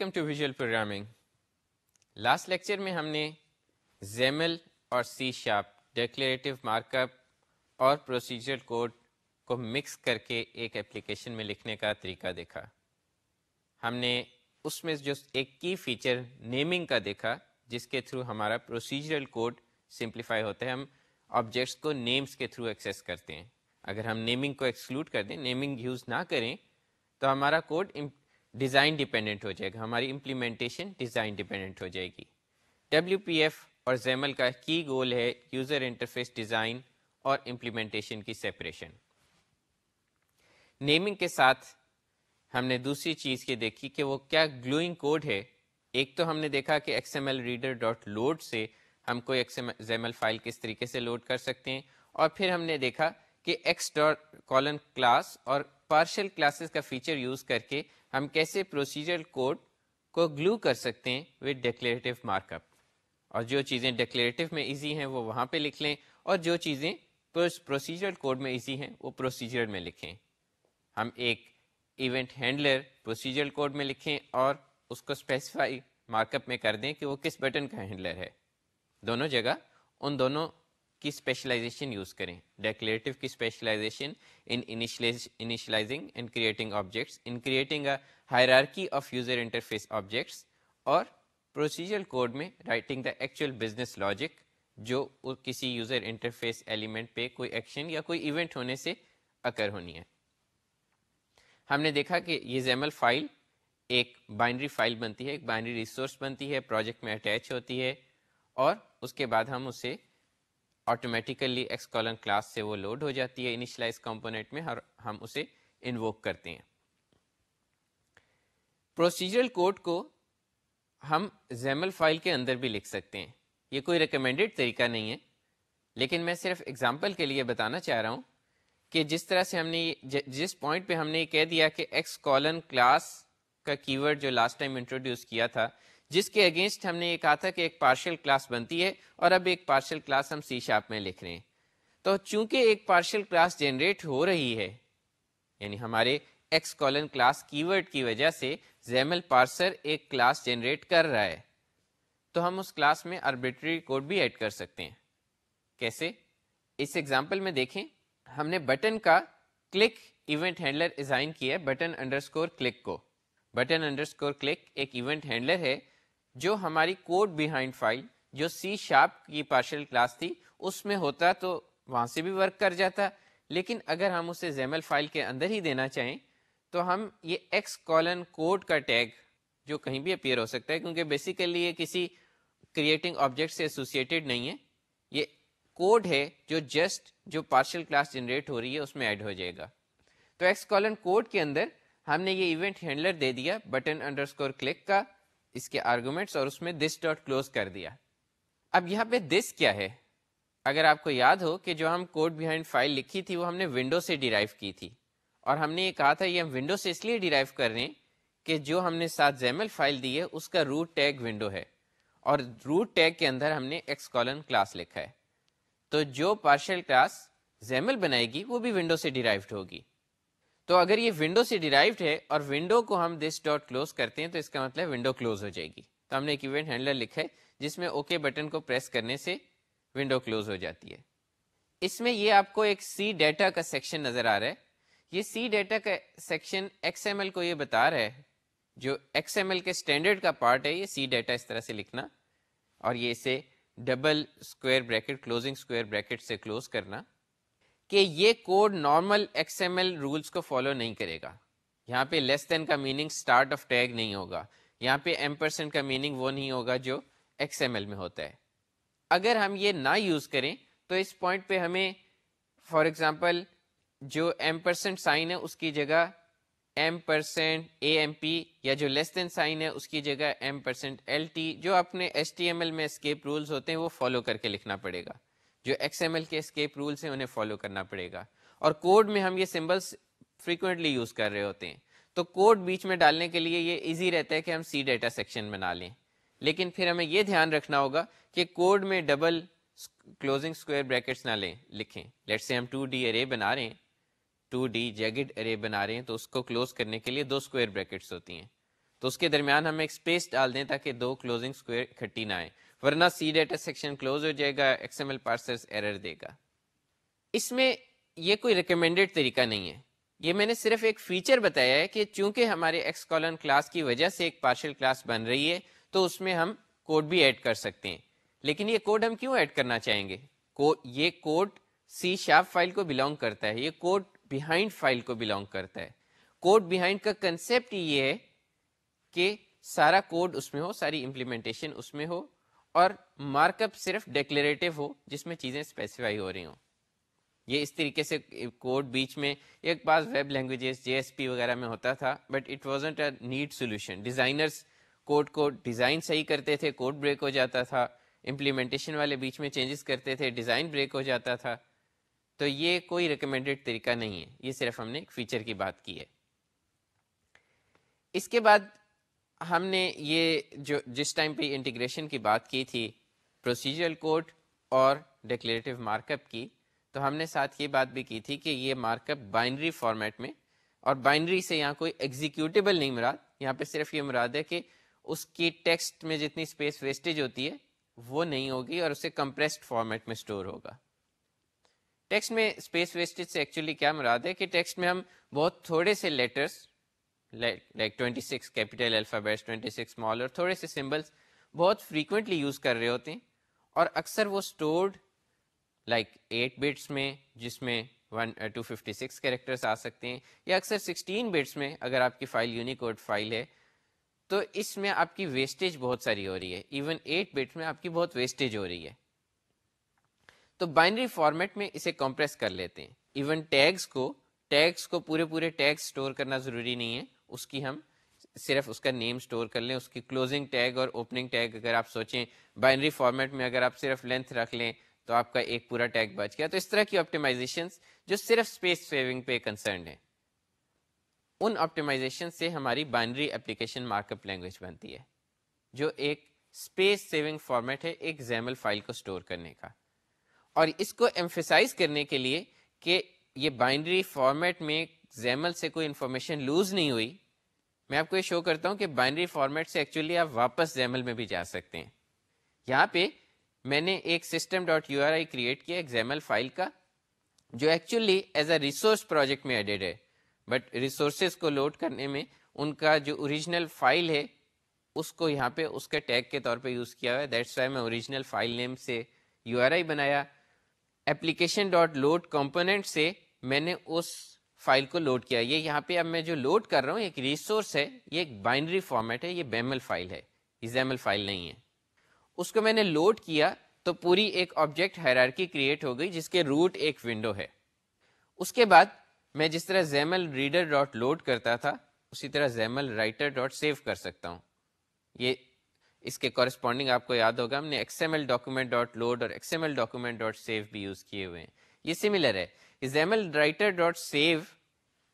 welcome to visual programming last lecture में हमने XAML और सी शार्प डिक्लेरेटिव मार्कअप और प्रोसीजर कोड को मिक्स करके एक एप्लीकेशन में लिखने का तरीका देखा हमने उसमें जो एक की फीचर नेमिंग का देखा जिसके थ्रू हमारा प्रोसीजरल कोड सिंप्लीफाई होता है हम ऑब्जेक्ट्स को नेम्स के थ्रू एक्सेस करते हैं अगर हम नेमिंग को एक्सक्लूड कर दें नेमिंग यूज़ ना करें तो हमारा कोड डिज़ाइन डिपेंडेंट हो जाएगा हमारी इम्प्लीमेंटेशन डिज़ाइन डिपेंडेंट हो जाएगी डब्ल्यू और जैमल का की गोल है यूज़र इंटरफेस डिज़ाइन और इम्प्लीमेंटेशन की सेपरेशन नेमिंग के साथ हमने दूसरी चीज़ की देखी कि वो क्या ग्लोइंग कोड है एक तो हमने देखा कि एक्सएमएल रीडर डॉट लोड से हम कोई एक्स एम एक्सएमएल फाइल किस तरीके से लोड कर सकते हैं और फिर हमने देखा कि एक्स डॉट कॉलन क्लास और पार्शल क्लासेस का फीचर यूज़ करके हम कैसे प्रोसीजर कोड को ग्लू कर सकते हैं विद डिक्लेरेटिव मार्कअप और जो चीज़ें डेक्लेटिव में ईजी हैं वो वहाँ पर लिख लें और जो चीज़ें प्रोसीजर कोड में ईजी हैं वो प्रोसीजर में लिखें हम एक इवेंट हैंडलर प्रोसीजर कोड में लिखें और उसको स्पेसिफाई मार्कअप में कर दें कि वो किस बटन का हैंडलर है दोनों जगह उन दोनों की स्पेशलाइजेशन यूज करें डेक्लेरेटिव की specialisation in initialising and creating objects in creating a hierarchy of user interface objects और प्रोसीजरल कोड में writing the actual business logic जो किसी यूजर इंटरफेस एलिमेंट पे कोई एक्शन या कोई इवेंट होने से अकर होनी है हमने देखा कि ये जेमल फाइल एक बाइनरी फाइल बनती है एक बाइनरी रिसोर्स बनती है प्रोजेक्ट में अटैच होती है और उसके बाद हम उसे ऑटोमेटिकली एक्स कॉलन क्लास से वो लोड हो जाती है इनिशलाइज कंपोनेंट में और हम उसे इन्वोक करते हैं प्रोसीजरल कोड को हम जैमल फाइल के अंदर भी लिख सकते हैं ये कोई रिकमेंडेड तरीका नहीं है लेकिन मैं सिर्फ एग्जाम्पल के लिए बताना चाह रहा हूँ कि जिस तरह से हमने जिस पॉइंट पे हमने ये कह दिया कि एक्स कॉलन क्लास का कीवर्ड जो लास्ट टाइम इंट्रोड्यूस किया था जिसके अगेंस्ट हमने ये कहा था कि एक पार्शियल क्लास बनती है और अब एक पार्शियल क्लास हम सी शार्प में लिख रहे हैं तो चूंकि एक पार्शियल क्लास जनरेट हो रही है यानी हमारे एक्स कॉलन क्लास कीवर्ड की वजह से जैमल पार्सर एक क्लास जनरेट कर रहा है तो हम उस क्लास में आर्बिट्री कोड भी एड कर सकते हैं कैसे इस एग्जाम्पल में देखें हमने बटन का क्लिक इवेंट हैंडलर डिजाइन किया है बटन अंडरस्कोर क्लिक को बटन अंडरस्कोर क्लिक एक इवेंट हैंडलर है जो हमारी कोड बिहाइंड फाइल जो सी शार्प की पार्शल क्लास थी उसमें होता तो वहाँ से भी वर्क कर जाता लेकिन अगर हम उसे जेमल फाइल के अंदर ही देना चाहें तो हम ये एक्स कॉलन कोड का टैग जो कहीं भी अपेयर हो सकता है क्योंकि बेसिकली ये किसी क्रिएटिंग ऑब्जेक्ट से एसोसिएटेड नहीं है ये कोड है जो जस्ट जो पार्शल क्लास जनरेट हो रही है उसमें ऐड हो जाएगा तो एक्स कॉलन कोड के अंदर हमने ये इवेंट हैंडलर दे दिया बटन अंडरस्कोर क्लिक का इसके आर्गूमेंट्स और उसमें दिस डॉट क्लोज कर दिया अब यहाँ पे दिस क्या है अगर आपको याद हो कि जो हम कोड बिहाइंड फाइल लिखी थी वो हमने विंडो से डिराइव की थी और हमने ये कहा था ये हम विंडो से इसलिए डिराइव कर रहे हैं कि जो हमने साथ जेमल फाइल दी है उसका रूट टैग विंडो है और रूट टैग के अंदर हमने एक्स कॉलन क्लास लिखा है तो जो पार्शल क्लास जेमल बनाएगी वो भी विंडो से डिराइव्ड होगी तो अगर ये विंडो से डिराइव्ड है और विंडो को हम दिस डॉट क्लोज करते हैं तो इसका मतलब विंडो क्लोज हो जाएगी तो हमने एक इवेंट हैंडलर लिखा है जिसमें ओके okay बटन को प्रेस करने से विंडो क्लोज हो जाती है इसमें ये आपको एक सी डेटा का सेक्शन नज़र आ रहा है ये सी डेटा का सेक्शन एक्स को ये बता रहा है जो एक्स के स्टैंडर्ड का पार्ट है ये सी डेटा इस तरह से लिखना और ये इसे double square bracket closing square bracket से क्लोज करना कि ये कोड नॉर्मल एक्सएमएल रूल्स को फॉलो नहीं करेगा यहाँ पे लेस देन का मीनिंग स्टार्ट ऑफ टैग नहीं होगा यहाँ पे एम परसेंट का मीनिंग वो नहीं होगा जो एक्स में होता है अगर हम ये ना यूज़ करें तो इस पॉइंट पे हमें फॉर एग्ज़ाम्पल जो एम परसेंट साइन है उसकी जगह ampersand A M P या जो लेस देन साइन है उसकी जगह एम परसेंट एल टी जो अपने एच टी एम एल में स्केप रूल्स होते हैं वो फॉलो करके लिखना पड़ेगा जो एक्स के स्केप रूल्स हैं उन्हें फॉलो करना पड़ेगा और कोड में हम ये सिम्बल्स फ्रिक्वेंटली यूज़ कर रहे होते हैं तो कोड बीच में डालने के लिए ये इजी रहता है कि हम सी डेटा सेक्शन बना लें लेकिन फिर हमें ये ध्यान रखना होगा कि कोड में डबल क्लोजिंग स्क्वायर ब्रैकेट्स ना लें लिखें लेट से हम टू डी अरे बना रहे हैं टू डी जैगेड अरे बना रहे हैं तो उसको क्लोज करने के लिए दो स्क्वायर ब्रैकेट्स होती हैं तो उसके दरमियान हम एक स्पेस डाल दें ताकि दो क्लोजिंग स्क्वायर इकट्ठी ना आए वरना सी डेटा सेक्शन क्लोज हो जाएगा एक्सएमएल पार्सर्स एरर देगा इसमें ये कोई रिकमेंडेड तरीका नहीं है ये मैंने सिर्फ एक फीचर बताया है कि चूंकि हमारे एक्स कॉलन क्लास की वजह से एक पार्शल क्लास बन रही है तो उसमें हम कोड भी ऐड कर सकते हैं लेकिन ये कोड हम क्यों ऐड करना चाहेंगे को ये कोड सी शार्प फाइल को बिलोंग करता है ये कोड बिहाइंड फाइल को बिलोंग करता है कोड बिहाइंड का कंसेप्ट ये है कि सारा कोड उसमें हो सारी इम्प्लीमेंटेशन उसमें हो और मार्कअप सिर्फ डिक्लेरेटिव हो जिसमें चीज़ें स्पेसिफाई हो रही हों ये इस तरीके से कोड बीच में एक पास वेब लैंग्वेजेस जे वगैरह में होता था but it wasn't a neat solution designers code को डिज़ाइन सही करते थे कोड ब्रेक हो जाता था इम्प्लीमेंटेशन वाले बीच में चेंजेस करते थे डिज़ाइन ब्रेक हो जाता था तो ये कोई रिकमेंडेड तरीका नहीं है ये सिर्फ हमने एक फीचर की बात की है इसके बाद हमने ये जो जिस टाइम पे इंटीग्रेशन की बात की थी प्रोसीजरल कोड और डिक्लेरेटिव मार्कअप की तो हमने साथ ये बात भी की थी कि ये मार्कअप बाइनरी फॉर्मेट में और बाइनरी से यहाँ कोई एग्जीक्यूटेबल नहीं मुराद यहाँ पे सिर्फ ये मुराद है कि उसकी टेक्स्ट में जितनी स्पेस वेस्टेज होती है वो नहीं होगी और उसे कंप्रेस्ड फॉर्मेट में स्टोर होगा टेक्स्ट में स्पेस वेस्टेज से एक्चुअली क्या मुराद है कि टेक्स्ट में हम बहुत थोड़े से letters like twenty six capital alphabets twenty six small और थोड़े से सिम्बल्स बहुत फ्रीक्वेंटली यूज़ कर रहे होते हैं और अक्सर वो स्टोर्ड लाइक एट बिट्स में जिसमें one two fifty six characters आ सकते हैं या अक्सर सिक्सटीन बिट्स में अगर आपकी फ़ाइल यूनिकोड फाइल है तो इसमें आपकी वेस्टेज बहुत सारी हो रही है इवन एट बिट्स में आपकी बहुत वेस्टेज हो रही है तो बाइनरी फॉर्मेट में इसे कंप्रेस कर लेते हैं इवन टैग्स को टैग्स को पूरे पूरे टैग्स स्टोर करना ज़रूरी नहीं है उसकी हम सिर्फ उसका नेम स्टोर कर लें उसकी क्लोजिंग टैग और ओपनिंग टैग अगर आप सोचें बाइनरी फॉर्मेट में अगर आप सिर्फ लेंथ रख लें तो आपका एक पूरा टैग बच गया तो इस तरह की ऑप्टिमाइजेशन जो सिर्फ स्पेस सेविंग पे कंसर्न है उन ऑप्टिमाइजेशन से हमारी बाइनरी एप्लीकेशन मार्कअप लैंग्वेज बनती है जो एक स्पेस सेविंग फॉर्मेट है एक जैमल फाइल को स्टोर करने का और इसको एम्फिसाइज करने के लिए कि ये बाइनरी फॉर्मेट में जैमल से कोई इन्फॉर्मेशन लूज नहीं हुई मैं आपको ये शो करता हूँ कि बाइनरी फॉर्मेट से एक्चुअली आप वापस जैमल में भी जा सकते हैं यहाँ पे मैंने एक system dot U R I create किया एग्जामल फाइल का जो actually as a resource project में एडेड है बट रिसोर्सेज को लोड करने में उनका जो ओरिजिनल फाइल है उसको यहाँ पे उसके टैग के तौर पे यूज़ किया हुआ है दैट्स वाई मैं ओरिजिनल फाइल नेम से यू बनाया एप्लीकेशन डॉट लोड कॉम्पोनेंट से मैंने उस फाइल को लोड किया ये यहाँ पे अब मैं जो लोड कर रहा हूँ एक रिसोर्स है ये एक बाइनरी फॉर्मेट है ये बेमल फाइल है इजेमल फाइल नहीं है उसको मैंने लोड किया तो पूरी एक ऑब्जेक्ट हैरारकी क्रिएट हो गई जिसके रूट एक विंडो है उसके बाद मैं जिस तरह जैमल रीडर डॉट लोड करता था उसी तरह जैमल राइटर डॉट सेव कर सकता हूँ ये इसके कॉरस्पॉन्डिंग आपको याद होगा हमने एक्सएमएल डॉक्यूमेंट डॉट लोड और एक्सएमएल डॉक्यूमेंट डॉट सेव भी यूज़ किए हुए हैं ये सिमिलर है जैमल राइटर डॉट सेव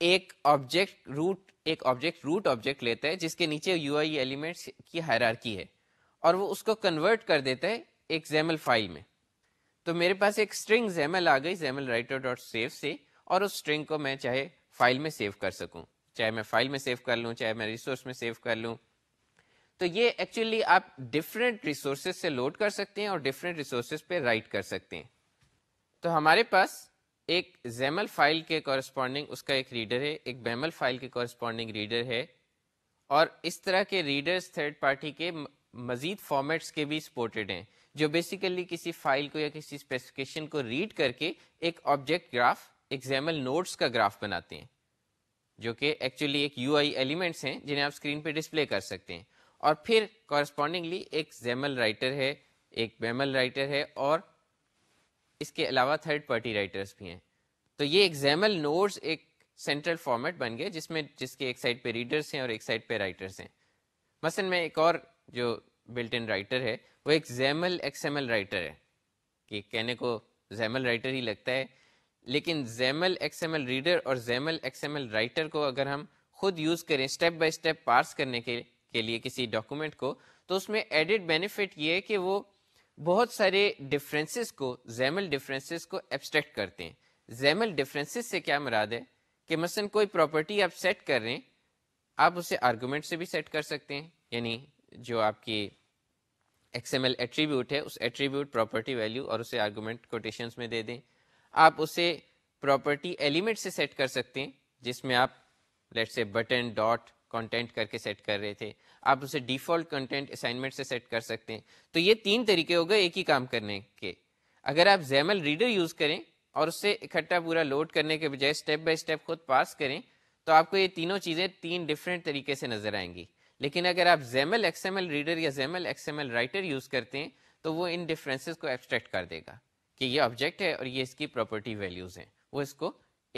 एक ऑब्जेक्ट रूट एक ऑब्जेक्ट रूट ऑब्जेक्ट लेता है जिसके नीचे यू आई एलिमेंट्स की हायरार्की है और वो उसको कन्वर्ट कर देता है एक जैमल फाइल में तो मेरे पास एक स्ट्रिंग जैमल आ गई जैमल राइटर डॉट सेव से और उस स्ट्रिंग को मैं चाहे फाइल में सेव कर सकूँ चाहे मैं फाइल में सेव कर लूँ चाहे मैं रिसोर्स में सेव कर लूँ तो ये एक्चुअली आप डिफरेंट रिसोर्सेज से लोड कर सकते हैं और डिफरेंट रिसोर्सेज पे राइट कर सकते हैं तो हमारे पास एक जेमल फाइल के कॉरस्पॉन्डिंग उसका एक रीडर है एक बेमल फाइल के कॉरस्पॉन्डिंग रीडर है और इस तरह के रीडर्स थर्ड पार्टी के मज़ीद फॉर्मेट्स के भी सपोर्टेड हैं जो बेसिकली किसी फाइल को या किसी स्पेसिफिकेशन को रीड करके एक ऑब्जेक्ट ग्राफ एग्जामल नोट्स का ग्राफ बनाते हैं जो कि एक्चुअली एक यू एलिमेंट्स हैं जिन्हें आप स्क्रीन पर डिस्प्ले कर सकते हैं और फिर कॉरस्पॉन्डिंगली एक जेमल राइटर है एक बेमल राइटर है और इसके अलावा थर्ड पार्टी राइटर्स भी हैं तो ये एग्जामल नोट्स एक सेंट्रल फॉर्मेट बन गया जिसमें जिसके एक साइड पे रीडर्स हैं और एक साइड पे राइटर्स हैं मसलन में एक और जो बिल्ट इन राइटर है वो एक जैमल एक्सएमएल राइटर है कि कहने को जैमल राइटर ही लगता है लेकिन जैमल एक्सएमएल रीडर और जैमल एक्सएमएल राइटर को अगर हम खुद यूज़ करें स्टेप बाय स्टेप पार्स करने के के लिए किसी डॉक्यूमेंट को तो उसमें एडेड बेनिफिट ये है कि वो बहुत सारे डिफरेंसेस को जैमल डिफरेंसेस को एब्स्ट्रैक्ट करते हैं जैमल डिफरेंसेस से क्या मुराद है कि मसलन कोई प्रॉपर्टी आप सेट कर रहे हैं आप उसे आर्गूमेंट से भी सेट कर सकते हैं यानी जो आपकी एक्सएमएल एट्रीब्यूट है उस एट्रीब्यूट प्रॉपर्टी वैल्यू और उसे आर्गूमेंट कोटेशन में दे दें आप उसे प्रॉपर्टी एलिमेंट से सेट कर सकते हैं जिसमें आप let's say button dot content करके सेट कर रहे थे आप उसे डिफ़ॉल्ट कंटेंट असाइनमेंट से सेट कर सकते हैं तो ये तीन तरीके हो गए एक ही काम करने के अगर आप जैमल रीडर यूज़ करें और उससे इकट्ठा पूरा लोड करने के बजाय स्टेप बाय स्टेप खुद पास करें तो आपको ये तीनों चीज़ें तीन डिफरेंट तरीके से नज़र आएंगी लेकिन अगर आप जैमल एक्सएमएल रीडर या जैमल एक्सएमएल राइटर यूज़ करते हैं तो वो इन डिफरेंसेस को एब्सट्रैक्ट कर देगा कि ये ऑब्जेक्ट है और ये इसकी प्रॉपर्टी वैल्यूज़ हैं वो इसको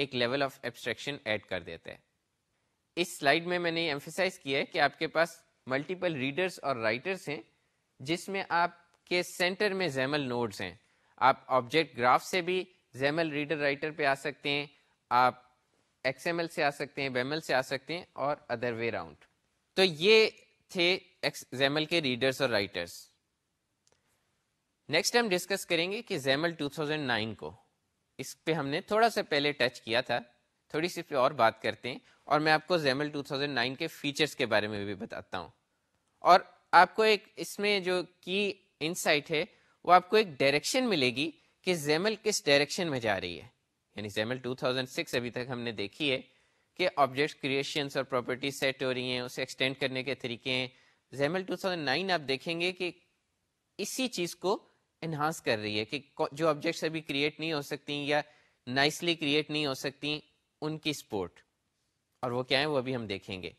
एक लेवल ऑफ एब्स्ट्रैक्शन ऐड कर देता है इस स्लाइड में मैंने एम्फिसाइज किया है कि आपके पास मल्टीपल रीडर्स और राइटर्स हैं जिसमें आपके सेंटर में जैमल नोड्स हैं आप ऑब्जेक्ट ग्राफ से भी जैमल रीडर राइटर पे आ सकते हैं आप एक्सएमएल से आ सकते हैं बेमल से आ सकते हैं और अदर वे राउंड तो ये थे जैमल के रीडर्स और राइटर्स नेक्स्ट हम डिस्कस करेंगे कि जैमल 2009 को इस पे हमने थोड़ा सा पहले टच किया था थोड़ी सी और बात करते हैं और मैं आपको जेमल 2009 के फीचर्स के बारे में भी बताता हूँ और आपको एक इसमें जो की इनसाइट है वो आपको एक डायरेक्शन मिलेगी कि जेमल किस डायरेक्शन में जा रही है यानी जेमल 2006 अभी तक हमने देखी है कि ऑब्जेक्ट क्रिएशंस और प्रॉपर्टी सेट हो रही हैं उसे एक्सटेंड करने के तरीके हैं जेमल टू आप देखेंगे कि इसी चीज़ को इन्हांस कर रही है कि जो ऑब्जेक्ट्स अभी क्रिएट नहीं हो सकती या नाइसली क्रिएट नहीं हो सकती उनकी स्पोर्ट और वो क्या है वो अभी हम देखेंगे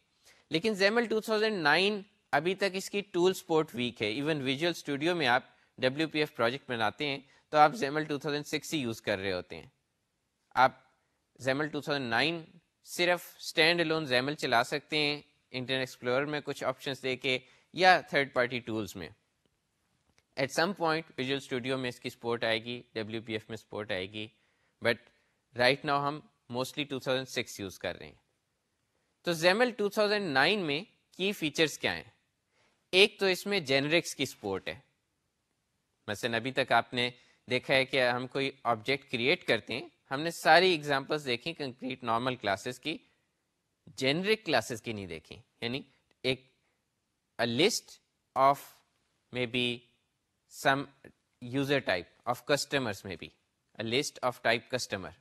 लेकिन जेमल 2009 अभी तक इसकी टूल सपोर्ट वीक है इवन विजुअल स्टूडियो में आप डब्ल्यू प्रोजेक्ट बनाते हैं तो आप जेमल 2006 ही यूज़ कर रहे होते हैं आप जेमल 2009 सिर्फ स्टैंड लोन जेमल चला सकते हैं इंटरनेट एक्सप्लोर में कुछ ऑप्शन दे के या थर्ड पार्टी टूल्स में at some point visual studio में इसकी सपोर्ट आएगी डब्ल्यू में सपोर्ट आएगी बट राइट नाउ हम मोस्टली 2006 यूज़ कर रहे हैं तो जेमल 2009 में की फीचर्स क्या हैं एक तो इसमें जेनरिक्स की सपोर्ट है मसलन अभी तक आपने देखा है कि हम कोई ऑब्जेक्ट क्रिएट करते हैं हमने सारी एग्जांपल्स देखी कंक्रीट नॉर्मल क्लासेस की जेनरिक क्लासेस की नहीं देखी यानी एक a list of maybe some user type of customers maybe list of type customer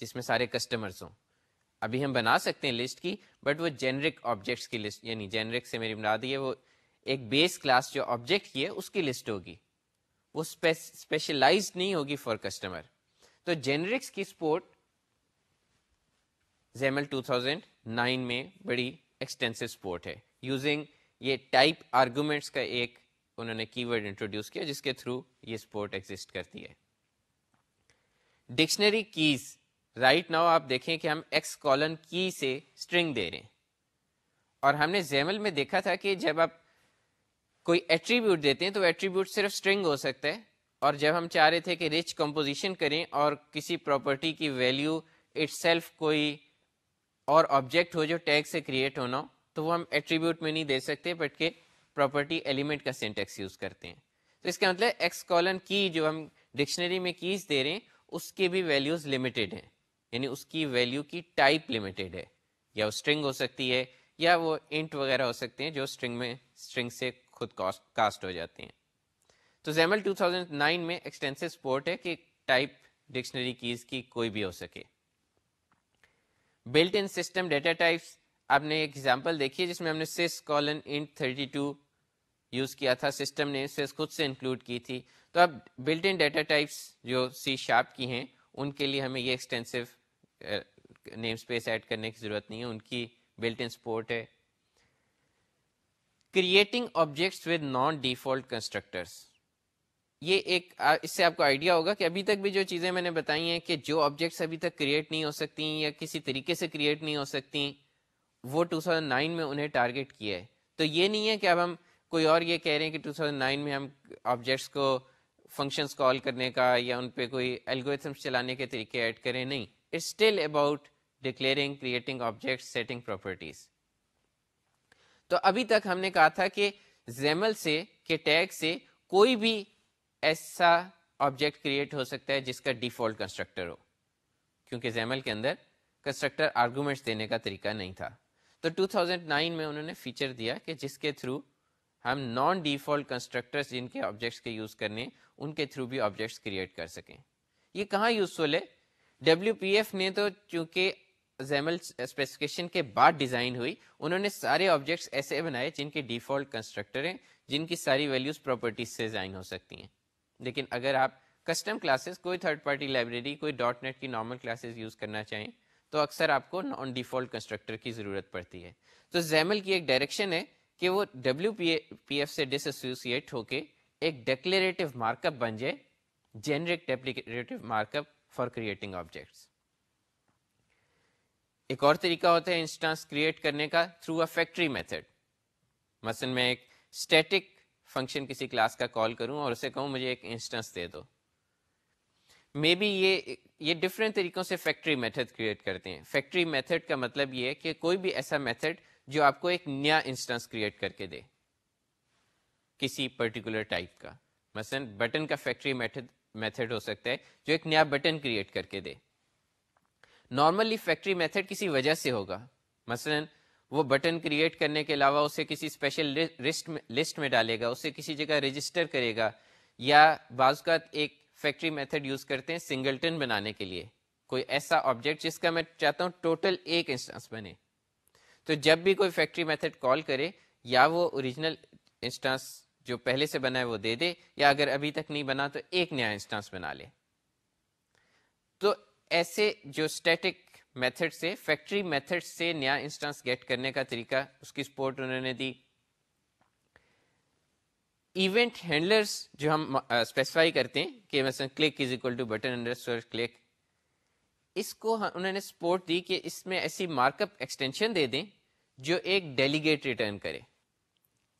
जिसमें सारे कस्टमर्स हों अभी हम बना सकते हैं लिस्ट की बट वो जेनरिक ऑब्जेक्ट्स की लिस्ट यानी जेनरिक से मेरी मुराद ये वो एक बेस क्लास जो ऑब्जेक्ट की है उसकी लिस्ट होगी वो स्पेशलाइज नहीं होगी फॉर कस्टमर तो जेनरिक्स की सपोर्ट जेमल 2009 में बड़ी एक्सटेंसिव सपोर्ट है यूजिंग ये टाइप आर्गूमेंट्स का एक उन्होंने कीवर्ड इंट्रोड्यूस किया जिसके थ्रू ये सपोर्ट एग्जिस्ट करती है dictionary keys right right now आप देखें कि हम एक्स कॉलन की से स्ट्रिंग दे रहे हैं और हमने जेमल में देखा था कि जब आप कोई एट्रीब्यूट देते हैं तो एट्रीब्यूट सिर्फ स्ट्रिंग हो सकता है और जब हम चाह रहे थे कि रिच कंपोजिशन करें और किसी प्रॉपर्टी की वैल्यू इट्सल्फ कोई और ऑब्जेक्ट हो जो टैग से क्रिएट होना हो तो वो हम एट्रीब्यूट में नहीं दे सकते बट के प्रॉपर्टी एलिमेंट का सेंटेक्स यूज़ करते हैं तो इसका मतलब एक्स कॉलन की जो हम डिक्शनरी में कीज दे रहे हैं उसके भी वैल्यूज़ लिमिटेड हैं यानी उसकी वैल्यू की टाइप लिमिटेड है या वो स्ट्रिंग हो सकती है या वो इंट वगैरह हो सकते हैं जो स्ट्रिंग में स्ट्रिंग से खुद कास्ट हो जाती हैं तो जैमल 2009 में एक्सटेंसिव सपोर्ट है कि टाइप डिक्शनरी कीज की कोई भी हो सके built in system data types आपने एक एग्जाम्पल देखी है जिसमें हमने सिस कॉलन इंट 32 यूज़ किया था सिस्टम ने सिस खुद से इंक्लूड की थी तो अब बिल्ट इन डेटा टाइप्स जो सी शार्प की हैं उनके लिए हमें ये एक्सटेंसिव नेम स्पेस एड करने की ज़रूरत नहीं है उनकी बिल्ट इन स्पोर्ट है creating objects with non default constructors ये एक इससे आपको आइडिया होगा कि अभी तक भी जो चीज़ें मैंने बताई हैं कि जो ऑब्जेक्ट्स अभी तक क्रिएट नहीं हो सकती या किसी तरीके से क्रिएट नहीं हो सकती वो 2009 में उन्हें टारगेट किया है तो ये नहीं है कि अब हम कोई और ये कह रहे हैं कि 2009 में हम ऑब्जेक्ट्स को फंक्शंस कॉल करने का या उन पर कोई एल्गोरिथम्स चलाने के तरीके ऐड करें नहीं is still about declaring creating object setting properties तो अभी तक हमने कहा था कि जेमल से के टैग से कोई भी ऐसा ऑब्जेक्ट क्रिएट हो सकता है जिसका डिफॉल्ट कंस्ट्रक्टर हो क्योंकि जेमल के अंदर कंस्ट्रक्टर आर्गूमेंट्स देने का तरीका नहीं था तो 2009 में उन्होंने फीचर दिया कि जिसके थ्रू हम नॉन डिफॉल्ट कंस्ट्रक्टर्स जिनके ऑब्जेक्ट्स के यूज़ करने उनके थ्रू भी ऑब्जेक्ट्स क्रिएट कर सकें ये कहाँ यूज़फुल है डब्ल्यू ने तो चूंकि जेमल स्पेसिफिकेशन के बाद डिज़ाइन हुई उन्होंने सारे ऑब्जेक्ट्स ऐसे बनाए जिनके डिफ़ॉल्ट कंस्ट्रक्टर हैं जिनकी सारी वैल्यूज़ प्रॉपर्टीज से डिज़ाइन हो सकती हैं लेकिन अगर आप कस्टम क्लासेस कोई थर्ड पार्टी लाइब्रेरी कोई डॉट नेट की नॉर्मल क्लासेस यूज़ करना चाहें तो अक्सर आपको नॉन डिफ़ॉल्ट कंस्ट्रक्टर की ज़रूरत पड़ती है तो जैमल की एक डायरेक्शन है कि वो डब्ल्यू पी एफ से डिसोसिएट होके एक डिक्लेरेटिव मार्कअप बन जाए generic declarative markup for creating objects एक और तरीका होता है इंस्टांस क्रिएट करने का थ्रू अ फैक्ट्री मेथड मसलन मैं एक स्टैटिक फंक्शन किसी क्लास का कॉल करूं और उसे कहूं मुझे एक इंस्टेंस दे दो मे बी ये ये डिफरेंट तरीकों से फैक्ट्री मेथड क्रिएट करते हैं फैक्ट्री मेथड का मतलब ये है कि कोई भी ऐसा मेथड जो आपको एक नया इंस्टेंस क्रिएट करके दे किसी पर्टिकुलर टाइप का मसलन बटन का फैक्ट्री मेथड मेथड हो सकता है जो एक नया बटन क्रिएट करके दे नॉर्मली फैक्ट्री मेथड किसी वजह से होगा मसलन वो बटन क्रिएट करने के अलावा उसे किसी स्पेशल लिस्ट में लिस्ट में डालेगा उसे किसी जगह रजिस्टर करेगा या बाज़ एक फैक्ट्री मेथड यूज़ करते हैं सिंगलटन बनाने के लिए कोई ऐसा ऑब्जेक्ट जिसका मैं चाहता हूँ टोटल एक इंस्टेंस बने तो जब भी कोई फैक्ट्री मेथड कॉल करे या वो ओरिजिनल इंस्टेंस जो पहले से बना है वो दे दे या अगर अभी तक नहीं बना तो एक नया इंस्टांस बना ले तो ऐसे जो स्टैटिक मेथड से फैक्ट्री मेथड से नया इंस्टांस गेट करने का तरीका उसकी सपोर्ट उन्होंने दी इवेंट हैंडलर्स जो हम स्पेसिफाई करते हैं कि मसलन click is equal to button under click इसको उन्होंने सपोर्ट दी कि इसमें ऐसी मार्कअप एक्सटेंशन दे दें जो एक डेलीगेट रिटर्न करे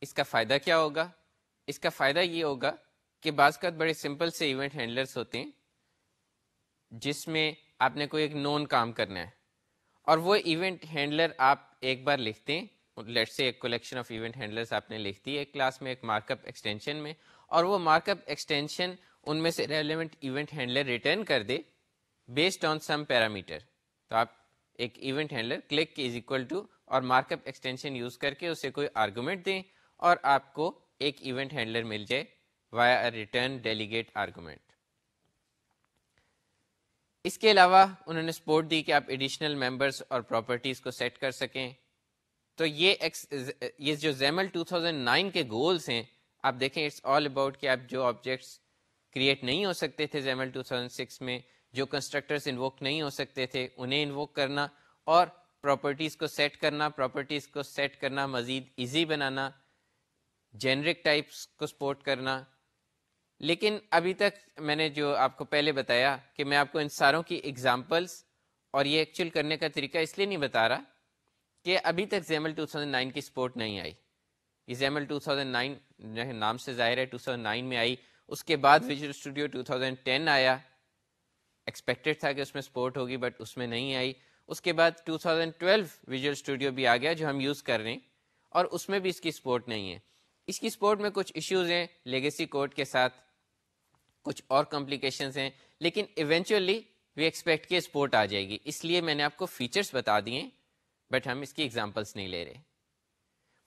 इसका फ़ायदा क्या होगा इसका फ़ायदा ये होगा कि बाज़त बड़े सिंपल से इवेंट हैंडलर्स होते हैं जिसमें आपने कोई एक नोन काम करना है और वो इवेंट हैंडलर आप एक बार लिखते हैं लेट से एक कलेक्शन ऑफ इवेंट हैंडलर्स आपने लिख दी एक क्लास में एक मार्कअप एक्सटेंशन में और वो मार्कअप एक्सटेंशन उनमें से रेलिवेंट इवेंट हैंडलर रिटर्न कर दे बेस्ड ऑन सम पैरामीटर तो आप एक event handler click is equal to और मार्कअप एक्सटेंशन यूज़ करके उसे कोई आर्गूमेंट दें और आपको एक इवेंट हैंडलर मिल जाए वाया रिटर्न डेलीगेट आर्गूमेंट इसके अलावा उन्होंने सपोर्ट दी कि आप एडिशनल मेंबर्स और प्रॉपर्टीज़ को सेट कर सकें तो ये एक्स ये जो जेमल 2009 के गोल्स हैं आप देखें इट्स ऑल अबाउट कि आप जो ऑब्जेक्ट्स क्रिएट नहीं हो सकते थे जेमल 2006 में जो कंस्ट्रक्टर्स इन्वोक नहीं हो सकते थे उन्हें इन्वोक करना और प्रॉपर्टीज़ को सेट करना प्रॉपर्टीज़ को सेट करना मज़ीद ईजी बनाना जेनरिक टाइप्स को सपोर्ट करना लेकिन अभी तक मैंने जो आपको पहले बताया कि मैं आपको इन सारों की एग्जांपल्स और ये एक्चुअल करने का तरीका इसलिए नहीं बता रहा कि अभी तक जेमल 2009 की सपोर्ट नहीं आई ये जेमल 2009 नाम से जाहिर है 2009 में आई उसके बाद विजुअल स्टूडियो 2010 आया एक्सपेक्टेड था कि उसमें सपोर्ट होगी बट उसमें नहीं आई उसके बाद 2012 विजुअल स्टूडियो भी आ गया जो हम यूज़ कर रहे हैं और उसमें भी इसकी सपोर्ट नहीं है इसकी स्पोर्ट में कुछ इश्यूज हैं लेगेसी कोड के साथ कुछ और कॉम्प्लिकेशन हैं लेकिन इवेंचुअली वी एक्सपेक्ट कि स्पोर्ट आ जाएगी इसलिए मैंने आपको फीचर्स बता दिए बट हम इसकी एग्जाम्पल्स नहीं ले रहे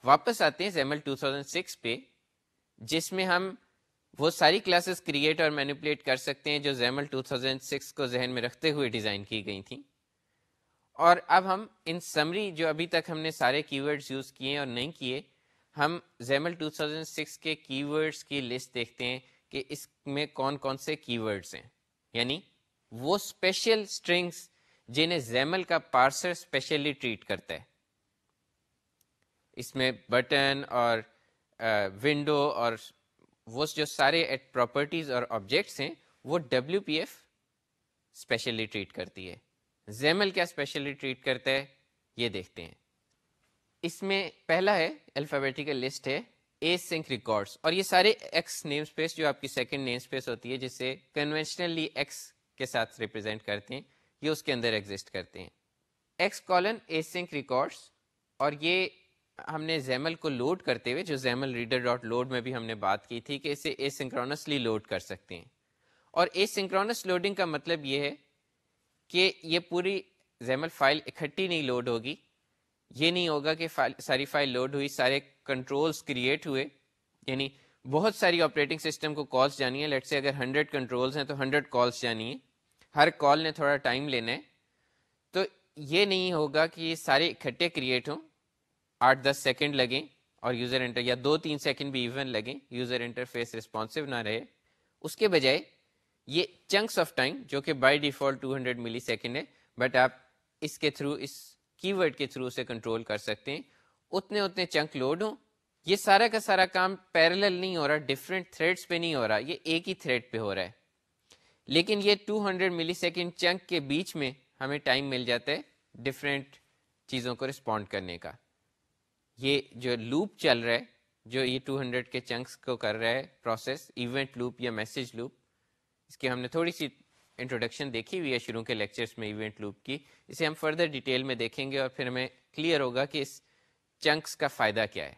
वापस आते हैं जेमल 2006 पे जिसमें हम वो सारी क्लासेस क्रिएट और मैनिपुलेट कर सकते हैं जो जैमल 2006 को जहन में रखते हुए डिज़ाइन की गई थी और अब हम इन समरी जो अभी तक हमने सारे कीवर्ड्स यूज़ किए और नहीं किए हम जैमल 2006 के कीवर्ड्स की लिस्ट देखते हैं कि इसमें कौन कौन से कीवर्ड्स हैं यानी वो स्पेशल स्ट्रिंग्स जिन्हें जैमल का पार्सर स्पेशली ट्रीट करता है इसमें बटन और विंडो और वो जो सारे एट प्रॉपर्टीज और ऑब्जेक्ट्स हैं वो W P F specially treat करती है जैमल क्या स्पेशली ट्रीट करता है ये देखते हैं इसमें पहला है अल्फ़ाबेटिकल लिस्ट है ए सिंक रिकॉर्ड्स और ये सारे एक्स नेम स्पेस जो आपकी सेकेंड नेम स्पेस होती है जिसे कन्वेंशनली एक्स के साथ रिप्रेजेंट करते हैं ये उसके अंदर एग्जिस्ट करते हैं X colon async records और ये हमने जैमल को लोड करते हुए जो जैमल रीडर डॉट लोड में भी हमने बात की थी कि इसे ए एसिंक्रोनसली लोड कर सकते हैं और ए एसिंक्रोनस लोडिंग का मतलब ये है कि ये पूरी जैमल फाइल इकट्ठी नहीं लोड होगी ये नहीं होगा कि फाइल सारी फाइल लोड हुई सारे कंट्रोल्स क्रिएट हुए यानी बहुत सारी ऑपरेटिंग सिस्टम को कॉल्स जानी है लेट से अगर हंड्रेड कंट्रोल्स हैं तो हंड्रेड कॉल्स जानी है हर कॉल ने थोड़ा टाइम लेना है तो ये नहीं होगा कि ये सारे इकट्ठे क्रिएट हों आठ दस सेकेंड लगें और यूज़र इंटर या दो तीन सेकेंड भी इवन लगें यूज़र इंटरफेस रिस्पॉन्सिव ना रहे उसके बजाय ये चंक्स ऑफ टाइम जो कि बाय डिफ़ॉल्ट 200 मिली सेकेंड है बट आप इसके थ्रू इस कीवर्ड के थ्रू उसे कंट्रोल कर सकते हैं उतने उतने चंक लोड हों ये सारा का सारा काम पैरेलल नहीं हो रहा डिफरेंट थ्रेड्स पे नहीं हो रहा ये एक ही थ्रेड पे हो रहा है लेकिन ये 200 मिलीसेकंड चंक के बीच में हमें टाइम मिल जाता है डिफरेंट चीज़ों को रिस्पॉन्ड करने का ये जो लूप चल रहा है जो ये 200 के चंक्स को कर रहा है प्रोसेस इवेंट लूप या मैसेज लूप इसकी हमने थोड़ी सी इंट्रोडक्शन देखी हुई है शुरू के लेक्चर्स में इवेंट लूप की इसे हम फर्दर डिटेल में देखेंगे और फिर हमें क्लियर होगा कि इस चंक्स का फ़ायदा क्या है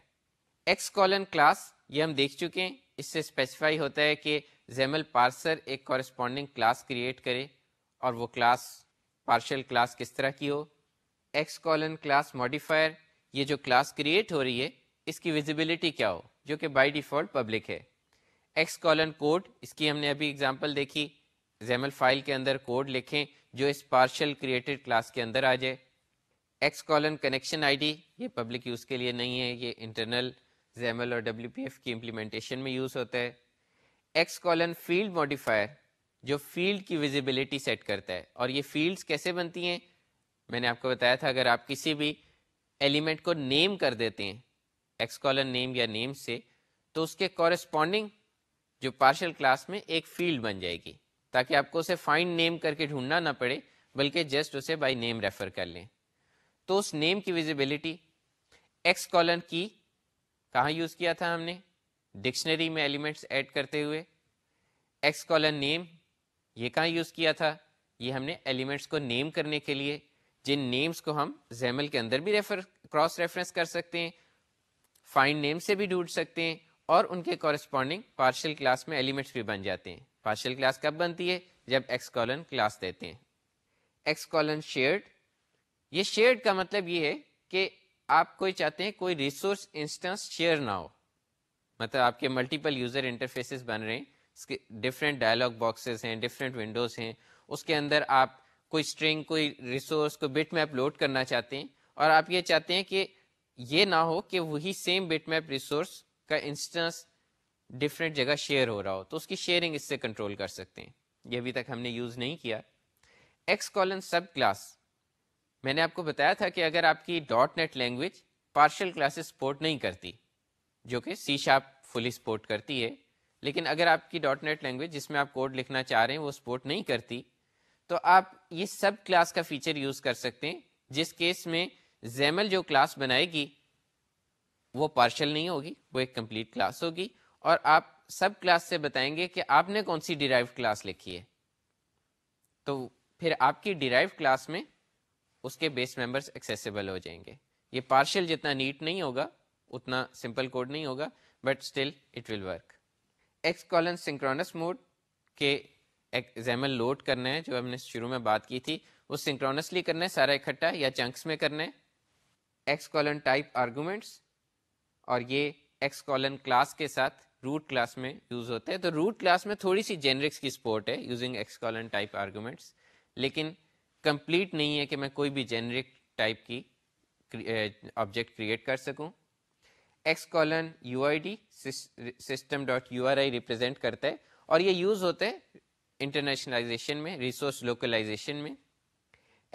एक्स कॉलन क्लास ये हम देख चुके हैं इससे स्पेसिफाई होता है कि जेमल पार्सर एक कॉरस्पॉन्डिंग क्लास क्रिएट करे और वो क्लास पार्शल क्लास किस तरह की हो एक्स कॉलन क्लास मॉडिफायर ये जो क्लास क्रिएट हो रही है इसकी विजिबिलिटी क्या हो जो कि बाई डिफ़ॉल्ट पब्लिक है एक्स कॉलन कोड इसकी हमने अभी एग्जाम्पल देखी जैमल फाइल के अंदर कोड लिखें जो इस पार्शल क्रिएटेड क्लास के अंदर आ जाए एक्स कॉलन कनेक्शन आईडी ये पब्लिक यूज़ के लिए नहीं है ये इंटरनल जैमल और डब्ल्यू की इम्प्लीमेंटेशन में यूज़ होता है एक्स कॉलन फील्ड मॉडिफायर जो फील्ड की विजिबिलिटी सेट करता है और ये फील्ड्स कैसे बनती हैं मैंने आपको बताया था अगर आप किसी भी एलिमेंट को नेम कर देते हैं एक्स कॉलन नेम या नेम से तो उसके कॉरस्पॉन्डिंग जो पार्शल क्लास में एक फील्ड बन जाएगी ताकि आपको उसे फाइंड नेम करके ढूंढना ना पड़े बल्कि जस्ट उसे बाय नेम रेफर कर लें तो उस नेम की विजिबिलिटी एक्स कॉलन की कहाँ यूज़ किया था हमने डिक्शनरी में एलिमेंट्स ऐड करते हुए एक्स कॉलन नेम ये कहाँ यूज़ किया था ये हमने एलिमेंट्स को नेम करने के लिए जिन नेम्स को हम जैमल के अंदर भी रेफर क्रॉस रेफरेंस कर सकते हैं फाइंड नेम से भी ढूंढ सकते हैं और उनके कॉरेस्पॉन्डिंग पार्शियल क्लास में एलिमेंट्स भी बन जाते हैं पार्शियल क्लास कब बनती है जब एक्स कॉलन क्लास देते हैं एक्स कॉलन शेयर्ड ये शेयर्ड का मतलब ये है कि आप कोई चाहते हैं कोई रिसोर्स इंस्टेंस शेयर ना हो मतलब आपके मल्टीपल यूज़र इंटरफेसिस बन रहे हैं डिफरेंट डायलॉग बॉक्सेस हैं डिफरेंट विंडोज़ हैं उसके अंदर आप कोई स्ट्रिंग कोई रिसोर्स को बिट मैप लोड करना चाहते हैं और आप ये चाहते हैं कि ये ना हो कि वही सेम बिट मैप रिसोर्स का इंस्टेंस डिफरेंट जगह शेयर हो रहा हो तो उसकी शेयरिंग इससे कंट्रोल कर सकते हैं ये अभी तक हमने यूज़ नहीं किया एक्स कॉलन सब क्लास मैंने आपको बताया था कि अगर आपकी dot net language partial classes support नहीं करती जो कि सी शार्प फुली सपोर्ट करती है लेकिन अगर आपकी डॉट नेट लैंग्वेज जिसमें आप कोड लिखना चाह रहे हैं वो सपोर्ट नहीं करती तो आप ये सब क्लास का फीचर यूज़ कर सकते हैं जिस केस में जेमल जो क्लास बनाएगी वो पार्शल नहीं होगी वो एक कंप्लीट क्लास होगी और आप सब क्लास से बताएंगे कि आपने कौन सी डिराइव क्लास लिखी है तो फिर आपकी डिराइव क्लास में उसके बेस मेंबर्स एक्सेसिबल हो जाएंगे ये पार्शियल जितना नीट नहीं होगा उतना सिंपल कोड नहीं होगा but still it will work X colon synchronous mode के एग्जामल लोड करना है जो हमने शुरू में बात की थी वो सिंक्रोनसली करना है सारा इकट्ठा या चंक्स में करना है एक्स कॉलन टाइप आर्गूमेंट्स और ये एक्स कॉलन क्लास के साथ रूट क्लास में यूज़ होते हैं तो रूट क्लास में थोड़ी सी जेनरिक्स की सपोर्ट है यूजिंग एक्सकॉलन टाइप आर्गूमेंट्स लेकिन कंप्लीट नहीं है कि मैं कोई भी जेनरिक टाइप की ऑब्जेक्ट क्रिएट कर सकूं X colon U I D system dot U R I represent करता है और ये यूज़ होते हैं इंटरनेशनलाइजेशन में रिसोर्स लोकलाइजेशन में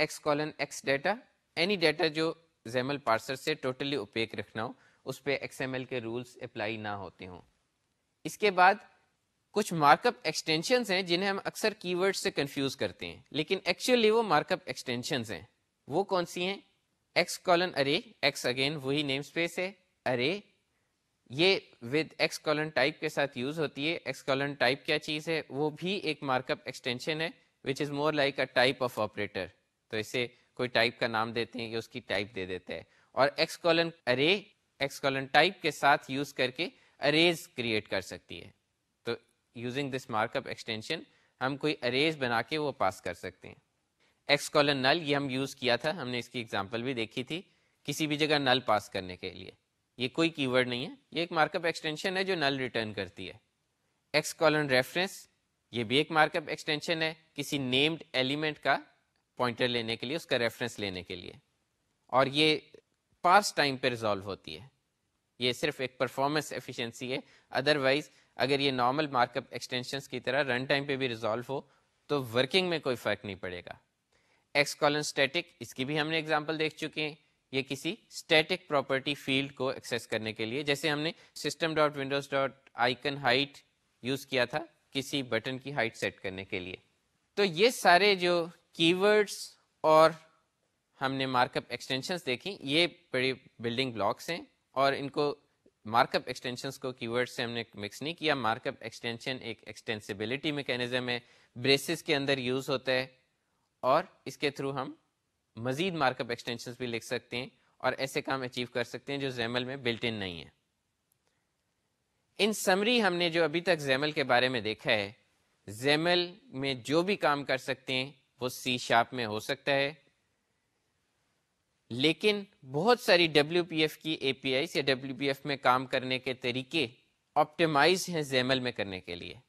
X colon X data any data जो जेमल पार्सर से टोटली उपेक रखना हो उस पर एक्स के रूल्स अप्लाई ना होते हों इसके बाद कुछ मार्कअप एक्सटेंशन हैं जिन्हें हम अक्सर कीवर्ड से कन्फ्यूज करते हैं लेकिन एक्चुअली वो मार्कअप एक्सटेंशन हैं वो कौन सी हैं X colon array X again वही नेम स्पेस है अरे ये विद एक्स कॉलन टाइप के साथ यूज होती है एक्स कॉलन टाइप क्या चीज है वो भी एक मार्कअप एक्सटेंशन है which is more like a type of operator तो इसे कोई टाइप का नाम देते हैं कि उसकी टाइप दे देते हैं और X colon array X colon type के साथ यूज करके अरेज क्रिएट कर सकती है तो यूजिंग दिस मार्कअप एक्सटेंशन हम कोई अरेज बना के वो पास कर सकते हैं एक्स कॉलन नल ये हम यूज़ किया था हमने इसकी एग्जाम्पल भी देखी थी किसी भी जगह नल पास करने के लिए ये कोई कीवर्ड नहीं है ये एक मार्कअप एक्सटेंशन है जो नल रिटर्न करती है एक्स कॉलन रेफरेंस ये भी एक मार्कअप एक्सटेंशन है किसी नेम्ड एलिमेंट का पॉइंटर लेने के लिए उसका रेफरेंस लेने के लिए और ये पास टाइम पे रिजॉल्व होती है ये सिर्फ एक परफॉर्मेंस एफिशिएंसी है अदरवाइज अगर ये नॉर्मल मार्कअप एक्सटेंशंस की तरह रन टाइम पे भी रिजॉल्व हो तो वर्किंग में कोई फ़र्क नहीं पड़ेगा एक्स कॉलन स्टैटिक इसकी भी हमने एग्जाम्पल देख चुके हैं ये किसी स्टैटिक प्रॉपर्टी फील्ड को एक्सेस करने के लिए जैसे हमने system dot Windows dot icon height use किया था किसी बटन की हाइट सेट करने के लिए तो ये सारे जो कीवर्ड्स और हमने मार्कअप एक्सटेंशंस देखी ये बड़े बिल्डिंग ब्लॉक्स हैं और इनको मार्कअप एक्सटेंशन को कीवर्ड से हमने मिक्स नहीं किया मार्कअप एक्सटेंशन एक एक्सटेंसिबिलिटी मैकेनिज्म है ब्रेसिस के अंदर यूज़ होता है और इसके थ्रू हम मज़ीद मार्कअप एक्सटेंशन भी लिख सकते हैं और ऐसे काम अचीव कर सकते हैं जो जैमल में बिल्ट इन नहीं है इन समरी हमने जो अभी तक जैमल के बारे में देखा है जैमल में जो भी काम कर सकते हैं वो सी शार्प में हो सकता है लेकिन बहुत सारी डब्ल्यू की ए या डब्ल्यू में काम करने के तरीके ऑप्टिमाइज हैं जेमल में करने के लिए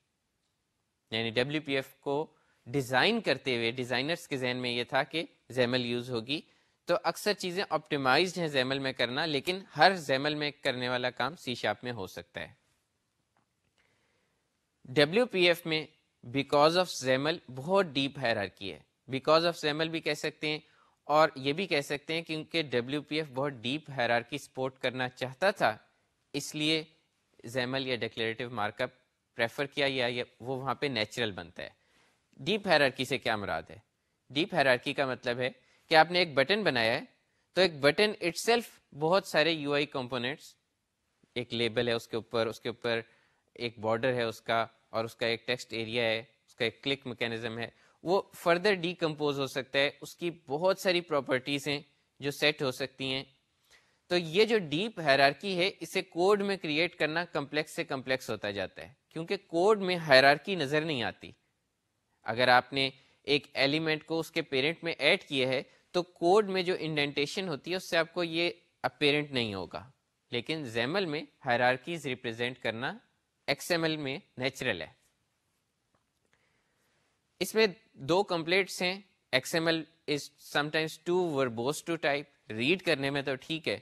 यानी डब्ल्यू को डिज़ाइन करते हुए डिज़ाइनर्स के जहन में ये था कि जेमल यूज़ होगी तो अक्सर चीज़ें ऑप्टिमाइज हैं जेमल में करना लेकिन हर जेमल में करने वाला काम सी शाप में हो सकता है डब्ल्यू में बिकॉज ऑफ जेमल बहुत डीप हैरारकी है बिकॉज ऑफ जैमल भी कह सकते हैं और ये भी कह सकते हैं क्योंकि डब्ल्यू पी एफ बहुत डीप हैरारकी सपोर्ट करना चाहता था इसलिए जैमल या डिक्लेरेटिव मार्कअप प्रेफर किया या, या वो वहाँ पे नेचुरल बनता है डीप हैरारकी से क्या मुराद है डीप हैरारकी का मतलब है कि आपने एक बटन बनाया है तो एक बटन इट्सल्फ बहुत सारे यू आई कॉम्पोनेंट्स एक लेबल है उसके ऊपर उसके ऊपर एक बॉर्डर है उसका और उसका एक टेक्स्ट एरिया है उसका एक क्लिक मैकेनिज्म है वो फर्दर डिकम्पोज हो सकता है उसकी बहुत सारी प्रॉपर्टीज़ हैं जो सेट हो सकती हैं तो ये जो डीप हैरारकी है इसे कोड में क्रिएट करना कम्प्लेक्स से कम्प्लेक्स होता जाता है क्योंकि कोड में हैरारकी नज़र नहीं आती अगर आपने एक एलिमेंट को उसके पेरेंट में ऐड किया है तो कोड में जो इंडेंटेशन होती है उससे आपको ये अपेरेंट नहीं होगा लेकिन जैमल में हैरारकीज रिप्रेजेंट करना एक्सएमएल में नेचुरल है इसमें दो कंप्लेट्स हैं XML is sometimes too verbose to type read करने में तो ठीक है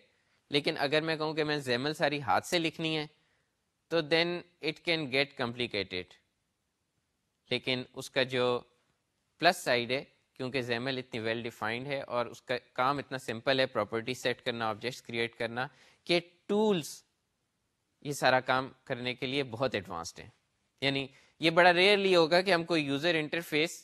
लेकिन अगर मैं कहूँ कि मैं जेमल सारी हाथ से लिखनी है तो then it can get complicated लेकिन उसका जो प्लस साइड है क्योंकि जेमल इतनी वेल well डिफाइंड है और उसका काम इतना सिंपल है प्रॉपर्टी सेट करना ऑब्जेक्ट्स क्रिएट करना कि टूल्स ये सारा काम करने के लिए बहुत एडवांस्ड हैं यानी ये बड़ा रेयरली होगा कि हम कोई यूज़र इंटरफेस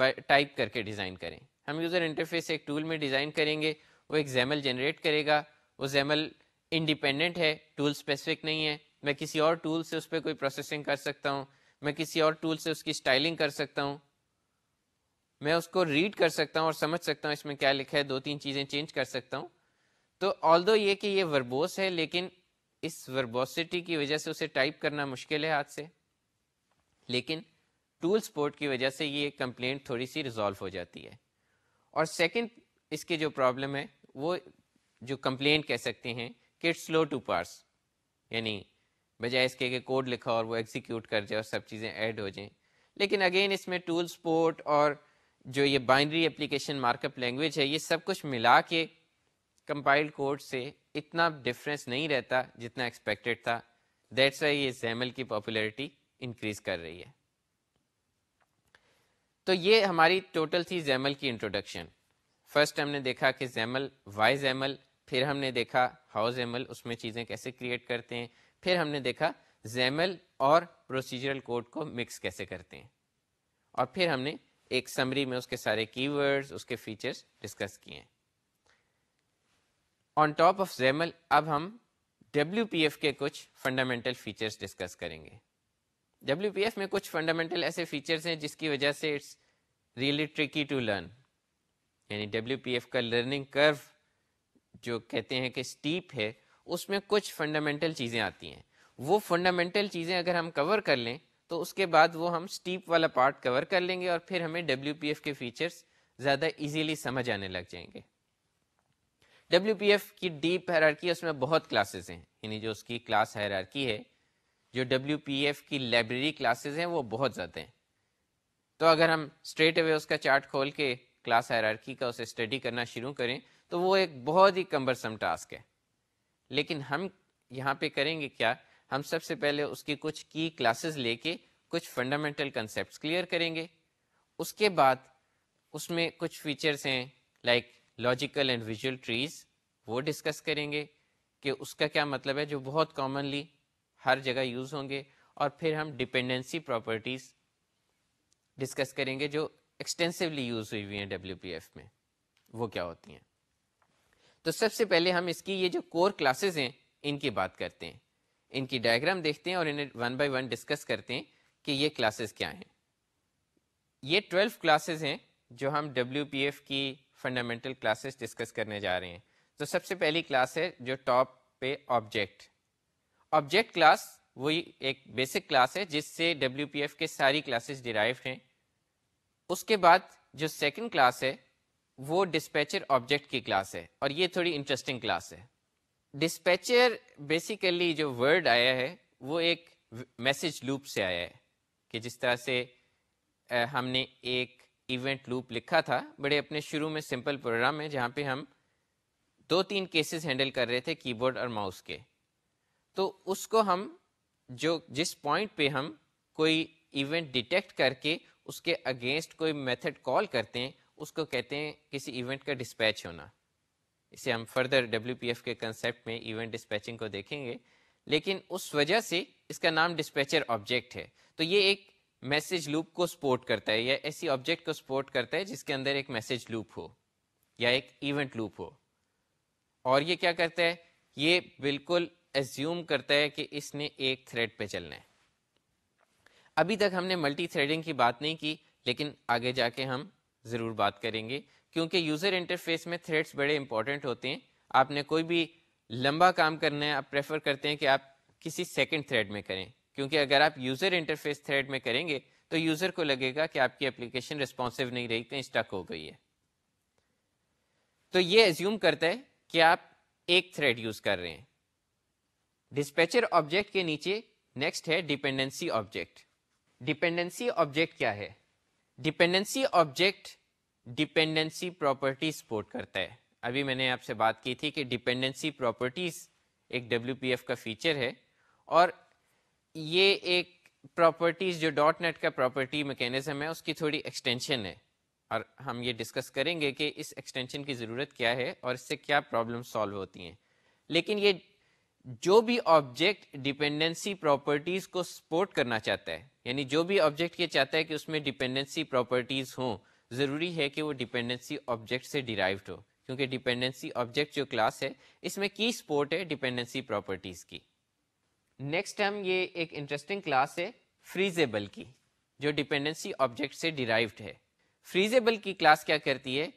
टाइप करके डिज़ाइन करें हम यूज़र इंटरफेस एक टूल में डिज़ाइन करेंगे वो एक जैमल जनरेट करेगा वो जैमल इंडिपेंडेंट है टूल स्पेसिफिक नहीं है मैं किसी और टूल से उस पर कोई प्रोसेसिंग कर सकता हूँ मैं किसी और टूल से उसकी स्टाइलिंग कर सकता हूँ मैं उसको रीड कर सकता हूँ और समझ सकता हूँ इसमें क्या लिखा है दो तीन चीज़ें चेंज कर सकता हूँ तो ऑल दो ये कि ये वर्बोस है लेकिन इस वर्बोसिटी की वजह से उसे टाइप करना मुश्किल है हाथ से लेकिन टूल स्पोर्ट की वजह से ये कंप्लेंट थोड़ी सी रिजॉल्व हो जाती है और सेकंड इसके जो प्रॉब्लम है वो जो कंप्लेंट कह सकते हैं कि इट्स स्लो टू पार्स यानी बजाय इसके कि कोड लिखा और वो एग्जीक्यूट कर जाए और सब चीज़ें ऐड हो जाए लेकिन अगेन इसमें टूल स्पोर्ट और जो ये बाइंड्री एप्लीकेशन मार्कअप लैंग्वेज है ये सब कुछ मिला के कंपाइल्ड कोड से इतना डिफरेंस नहीं रहता जितना एक्सपेक्टेड था दैट्स वाई ये जैमल की पॉपुलैरिटी इंक्रीज कर रही है तो ये हमारी टोटल थी जैमल की इंट्रोडक्शन फर्स्ट हमने देखा कि जैमल वाई जैमल फिर हमने देखा हाउ जैमल उसमें चीज़ें कैसे क्रिएट करते हैं फिर हमने देखा जैमल और प्रोसीजरल कोड को मिक्स कैसे करते हैं और फिर हमने एक समरी में उसके सारे कीवर्ड्स उसके फीचर्स डिस्कस किए हैं ऑन टॉप ऑफ जैमल अब हम डब्ल्यू के कुछ फंडामेंटल फीचर्स डिस्कस करेंगे डब्ल्यू पी एफ में कुछ फंडामेंटल ऐसे फीचर्स हैं जिसकी वजह से it's really tricky to learn यानी डब्ल्यू पी एफ का लर्निंग कर्व जो कहते हैं कि स्टीप है उसमें कुछ फंडामेंटल चीज़ें आती हैं वो फंडामेंटल चीज़ें अगर हम कवर कर लें तो उसके बाद वो हम स्टीप वाला पार्ट कवर कर लेंगे और फिर हमें डब्ल्यू पी एफ के फीचर्स ज़्यादा ईजीली समझ आने लग जाएंगे डब्ल्यू पी एफ की डीप हैरारकी उसमें बहुत क्लासेस हैं यानी जो उसकी क्लास हैरारकी है जो डब्ल्यू पी एफ़ की लाइब्रेरी क्लासेज हैं वो बहुत ज़्यादा हैं तो अगर हम स्ट्रेट अवे उसका चार्ट खोल के क्लास हायरार्की का उसे स्टडी करना शुरू करें तो वो एक बहुत ही कम्बरसम टास्क है लेकिन हम यहाँ पे करेंगे क्या हम सबसे पहले उसकी कुछ की क्लासेस लेके कुछ फंडामेंटल कंसेप्ट क्लियर करेंगे उसके बाद उसमें कुछ फीचर्स हैं like logical and visual trees वो डिस्कस करेंगे कि उसका क्या मतलब है जो बहुत कॉमनली हर जगह यूज़ होंगे और फिर हम डिपेंडेंसी प्रॉपर्टीज़ डिस्कस करेंगे जो एक्सटेंसिवली यूज़ हुई हुई हैं डब्ल्यू में वो क्या होती हैं तो सबसे पहले हम इसकी ये जो कोर क्लासेस हैं इनकी बात करते हैं इनकी डायग्राम देखते हैं और इन्हें वन बाय वन डिस्कस करते हैं कि ये क्लासेस क्या हैं ये ट्वेल्व क्लासेस हैं जो हम डब्ल्यू की फंडामेंटल क्लासेस डिस्कस करने जा रहे हैं तो सबसे पहली क्लास है जो टॉप पे ऑब्जेक्ट ऑब्जेक्ट क्लास वही एक बेसिक क्लास है जिससे डब्ल्यू पी एफ के सारी क्लासेज डिराइव हैं उसके बाद जो सेकेंड क्लास है वो डिस्पैचर ऑब्जेक्ट की क्लास है और ये थोड़ी इंटरेस्टिंग क्लास है डिस्पैचर बेसिकली जो वर्ड आया है वो एक मैसेज लूप से आया है कि जिस तरह से हमने एक इवेंट लूप लिखा था बड़े अपने शुरू में सिंपल प्रोग्राम है जहाँ पे हम दो तीन केसेस हैंडल कर रहे थे कीबोर्ड और माउस के तो उसको हम जो जिस पॉइंट पे हम कोई इवेंट डिटेक्ट करके उसके अगेंस्ट कोई मेथड कॉल करते हैं उसको कहते हैं किसी इवेंट का डिस्पैच होना इसे हम फर्दर डब्ल्यू पी एफ के कंसेप्ट में इवेंट डिस्पैचिंग को देखेंगे लेकिन उस वजह से इसका नाम डिस्पैचर ऑब्जेक्ट है तो ये एक मैसेज लूप को सपोर्ट करता है या ऐसी ऑब्जेक्ट को सपोर्ट करता है जिसके अंदर एक मैसेज लूप हो या एक इवेंट लूप हो और ये क्या करता है ये बिल्कुल एज्यूम करता है कि इसने एक थ्रेड पे चलना है अभी तक हमने मल्टी थ्रेडिंग की बात नहीं की लेकिन आगे जाके हम ज़रूर बात करेंगे क्योंकि यूज़र इंटरफेस में थ्रेड्स बड़े इंपॉर्टेंट होते हैं आपने कोई भी लंबा काम करना है आप प्रेफर करते हैं कि आप किसी सेकंड थ्रेड में करें क्योंकि अगर आप यूज़र इंटरफेस थ्रेड में करेंगे तो यूज़र को लगेगा कि आपकी एप्लीकेशन रिस्पॉन्सिव नहीं रही कहीं स्टक हो गई है तो ये एज्यूम करता है कि आप एक थ्रेड यूज़ कर रहे हैं डिस्पैचर ऑब्जेक्ट के नीचे नेक्स्ट है डिपेंडेंसी ऑब्जेक्ट डिपेंडेंसी ऑब्जेक्ट क्या है dependency object dependency property support करता है अभी मैंने आपसे बात की थी कि डिपेंडेंसी प्रॉपर्टीज एक डब्ल्यू का फीचर है और ये एक प्रॉपर्टीज जो डॉट नेट का प्रॉपर्टी मैकेनिज्म है उसकी थोड़ी एक्सटेंशन है और हम ये डिस्कस करेंगे कि इस एक्सटेंशन की ज़रूरत क्या है और इससे क्या प्रॉब्लम सॉल्व होती हैं लेकिन ये जो भी ऑब्जेक्ट डिपेंडेंसी प्रॉपर्टीज को सपोर्ट करना चाहता है यानी जो भी ऑब्जेक्ट ये चाहता है कि उसमें डिपेंडेंसी प्रॉपर्टीज हों ज़रूरी है कि वो डिपेंडेंसी ऑब्जेक्ट से डिराइव्ड हो क्योंकि डिपेंडेंसी ऑब्जेक्ट जो क्लास है इसमें की सपोर्ट है डिपेंडेंसी प्रॉपर्टीज की नेक्स्ट हम ये एक इंटरेस्टिंग क्लास है फ्रीजेबल की जो डिपेंडेंसी ऑब्जेक्ट से डिराइव्ड है फ्रीजेबल की क्लास क्या करती है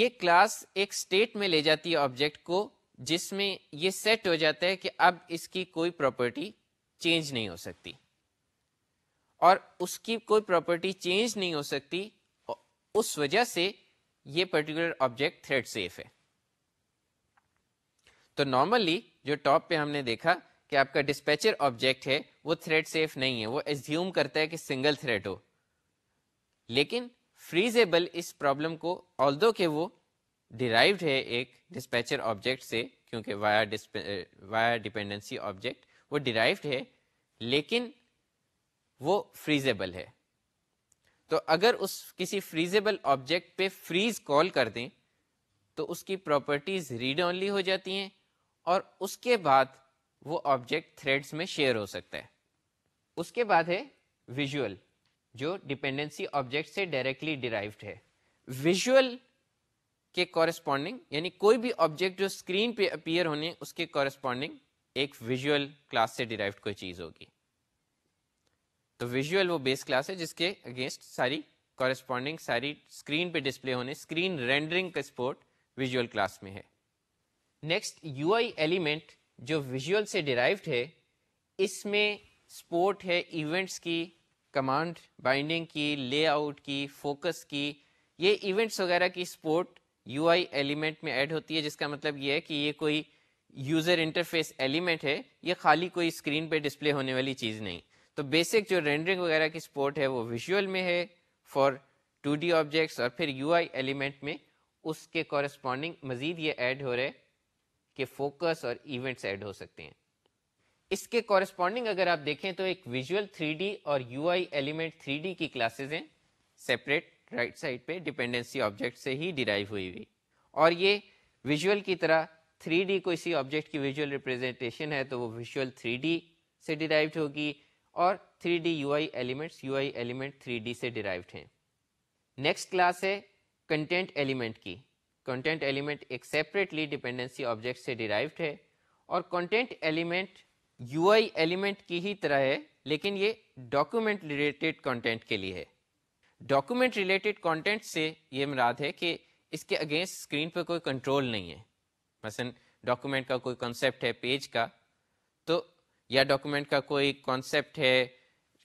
ये क्लास एक स्टेट में ले जाती है ऑब्जेक्ट को जिसमें ये सेट हो जाता है कि अब इसकी कोई प्रॉपर्टी चेंज नहीं हो सकती और उसकी कोई प्रॉपर्टी चेंज नहीं हो सकती उस वजह से ये पर्टिकुलर ऑब्जेक्ट थ्रेड सेफ है तो नॉर्मली जो टॉप पे हमने देखा कि आपका डिस्पैचर ऑब्जेक्ट है वो थ्रेड सेफ नहीं है वो एज्यूम करता है कि सिंगल थ्रेड हो लेकिन फ्रीजेबल इस प्रॉब्लम को ऑल्दो के वो डिराइव्ड है एक डिस्पैचर ऑब्जेक्ट से क्योंकि वायर वायर डिपेंडेंसी ऑब्जेक्ट वो डिराइव्ड है लेकिन वो फ्रीजेबल है तो अगर उस किसी फ्रीजेबल ऑब्जेक्ट पे फ्रीज कॉल कर दें तो उसकी प्रॉपर्टीज रीड ऑनली हो जाती हैं और उसके बाद वो ऑब्जेक्ट थ्रेड्स में शेयर हो सकता है उसके बाद है विजुअल जो डिपेंडेंसी ऑब्जेक्ट से डायरेक्टली डिराइव्ड है विजुअल के कॉरेस्पॉन्डिंग यानी कोई भी ऑब्जेक्ट जो स्क्रीन पे अपियर होने उसके कॉरेस्पॉन्डिंग एक विजुअल क्लास से डिराइव कोई चीज होगी तो विजुअल वो बेस क्लास है जिसके अगेंस्ट सारी कॉरेस्पॉन्डिंग सारी स्क्रीन पे डिस्प्ले होने स्क्रीन रेंडरिंग का स्पोर्ट विजुअल क्लास में है नेक्स्ट यू एलिमेंट जो विजुअल से डिराइव है इसमें स्पोर्ट है इवेंट्स की कमांड बाइंडिंग की लेआउट की फोकस की ये इवेंट्स वगैरह की स्पोर्ट यू आई एलिमेंट में ऐड होती है जिसका मतलब ये है कि ये कोई यूज़र इंटरफेस एलिमेंट है ये खाली कोई स्क्रीन पे डिस्प्ले होने वाली चीज़ नहीं तो बेसिक जो रेंडरिंग वगैरह की स्पोर्ट है वो विजुअल में है फॉर टू डी ऑब्जेक्ट्स और फिर यू आई एलिमेंट में उसके कॉरस्पॉन्डिंग मज़ीद ये ऐड हो रहे कि फोकस और इवेंट्स ऐड हो सकते हैं इसके कॉरस्पॉन्डिंग अगर आप देखें तो एक विजुअल 3D और यू आई एलिमेंट 3D की क्लासेज हैं सेपरेट राइट साइड पे डिपेंडेंसी ऑब्जेक्ट से ही डिराइव हुई हुई और ये विजुअल की तरह थ्री डी किसी ऑब्जेक्ट की विजुअल रिप्रेजेंटेशन है तो वो विजुअल थ्री डी से डिराइव्ड होगी और three D U I elements U I element three D से डिराइव्ड हैं नेक्स्ट क्लास है कंटेंट एलिमेंट की कंटेंट एलिमेंट एक सेपरेटली डिपेंडेंसी ऑब्जेक्ट से डिराइव्ड है और content element U I element की ही तरह है लेकिन ये डॉक्यूमेंट रिलेटेड कॉन्टेंट के लिए है डॉक्यूमेंट रिलेटेड कंटेंट से ये मुराद है कि इसके अगेंस्ट स्क्रीन पर कोई कंट्रोल नहीं है मसलन डॉक्यूमेंट का कोई कॉन्सेप्ट है पेज का तो या डॉक्यूमेंट का कोई कॉन्सेप्ट है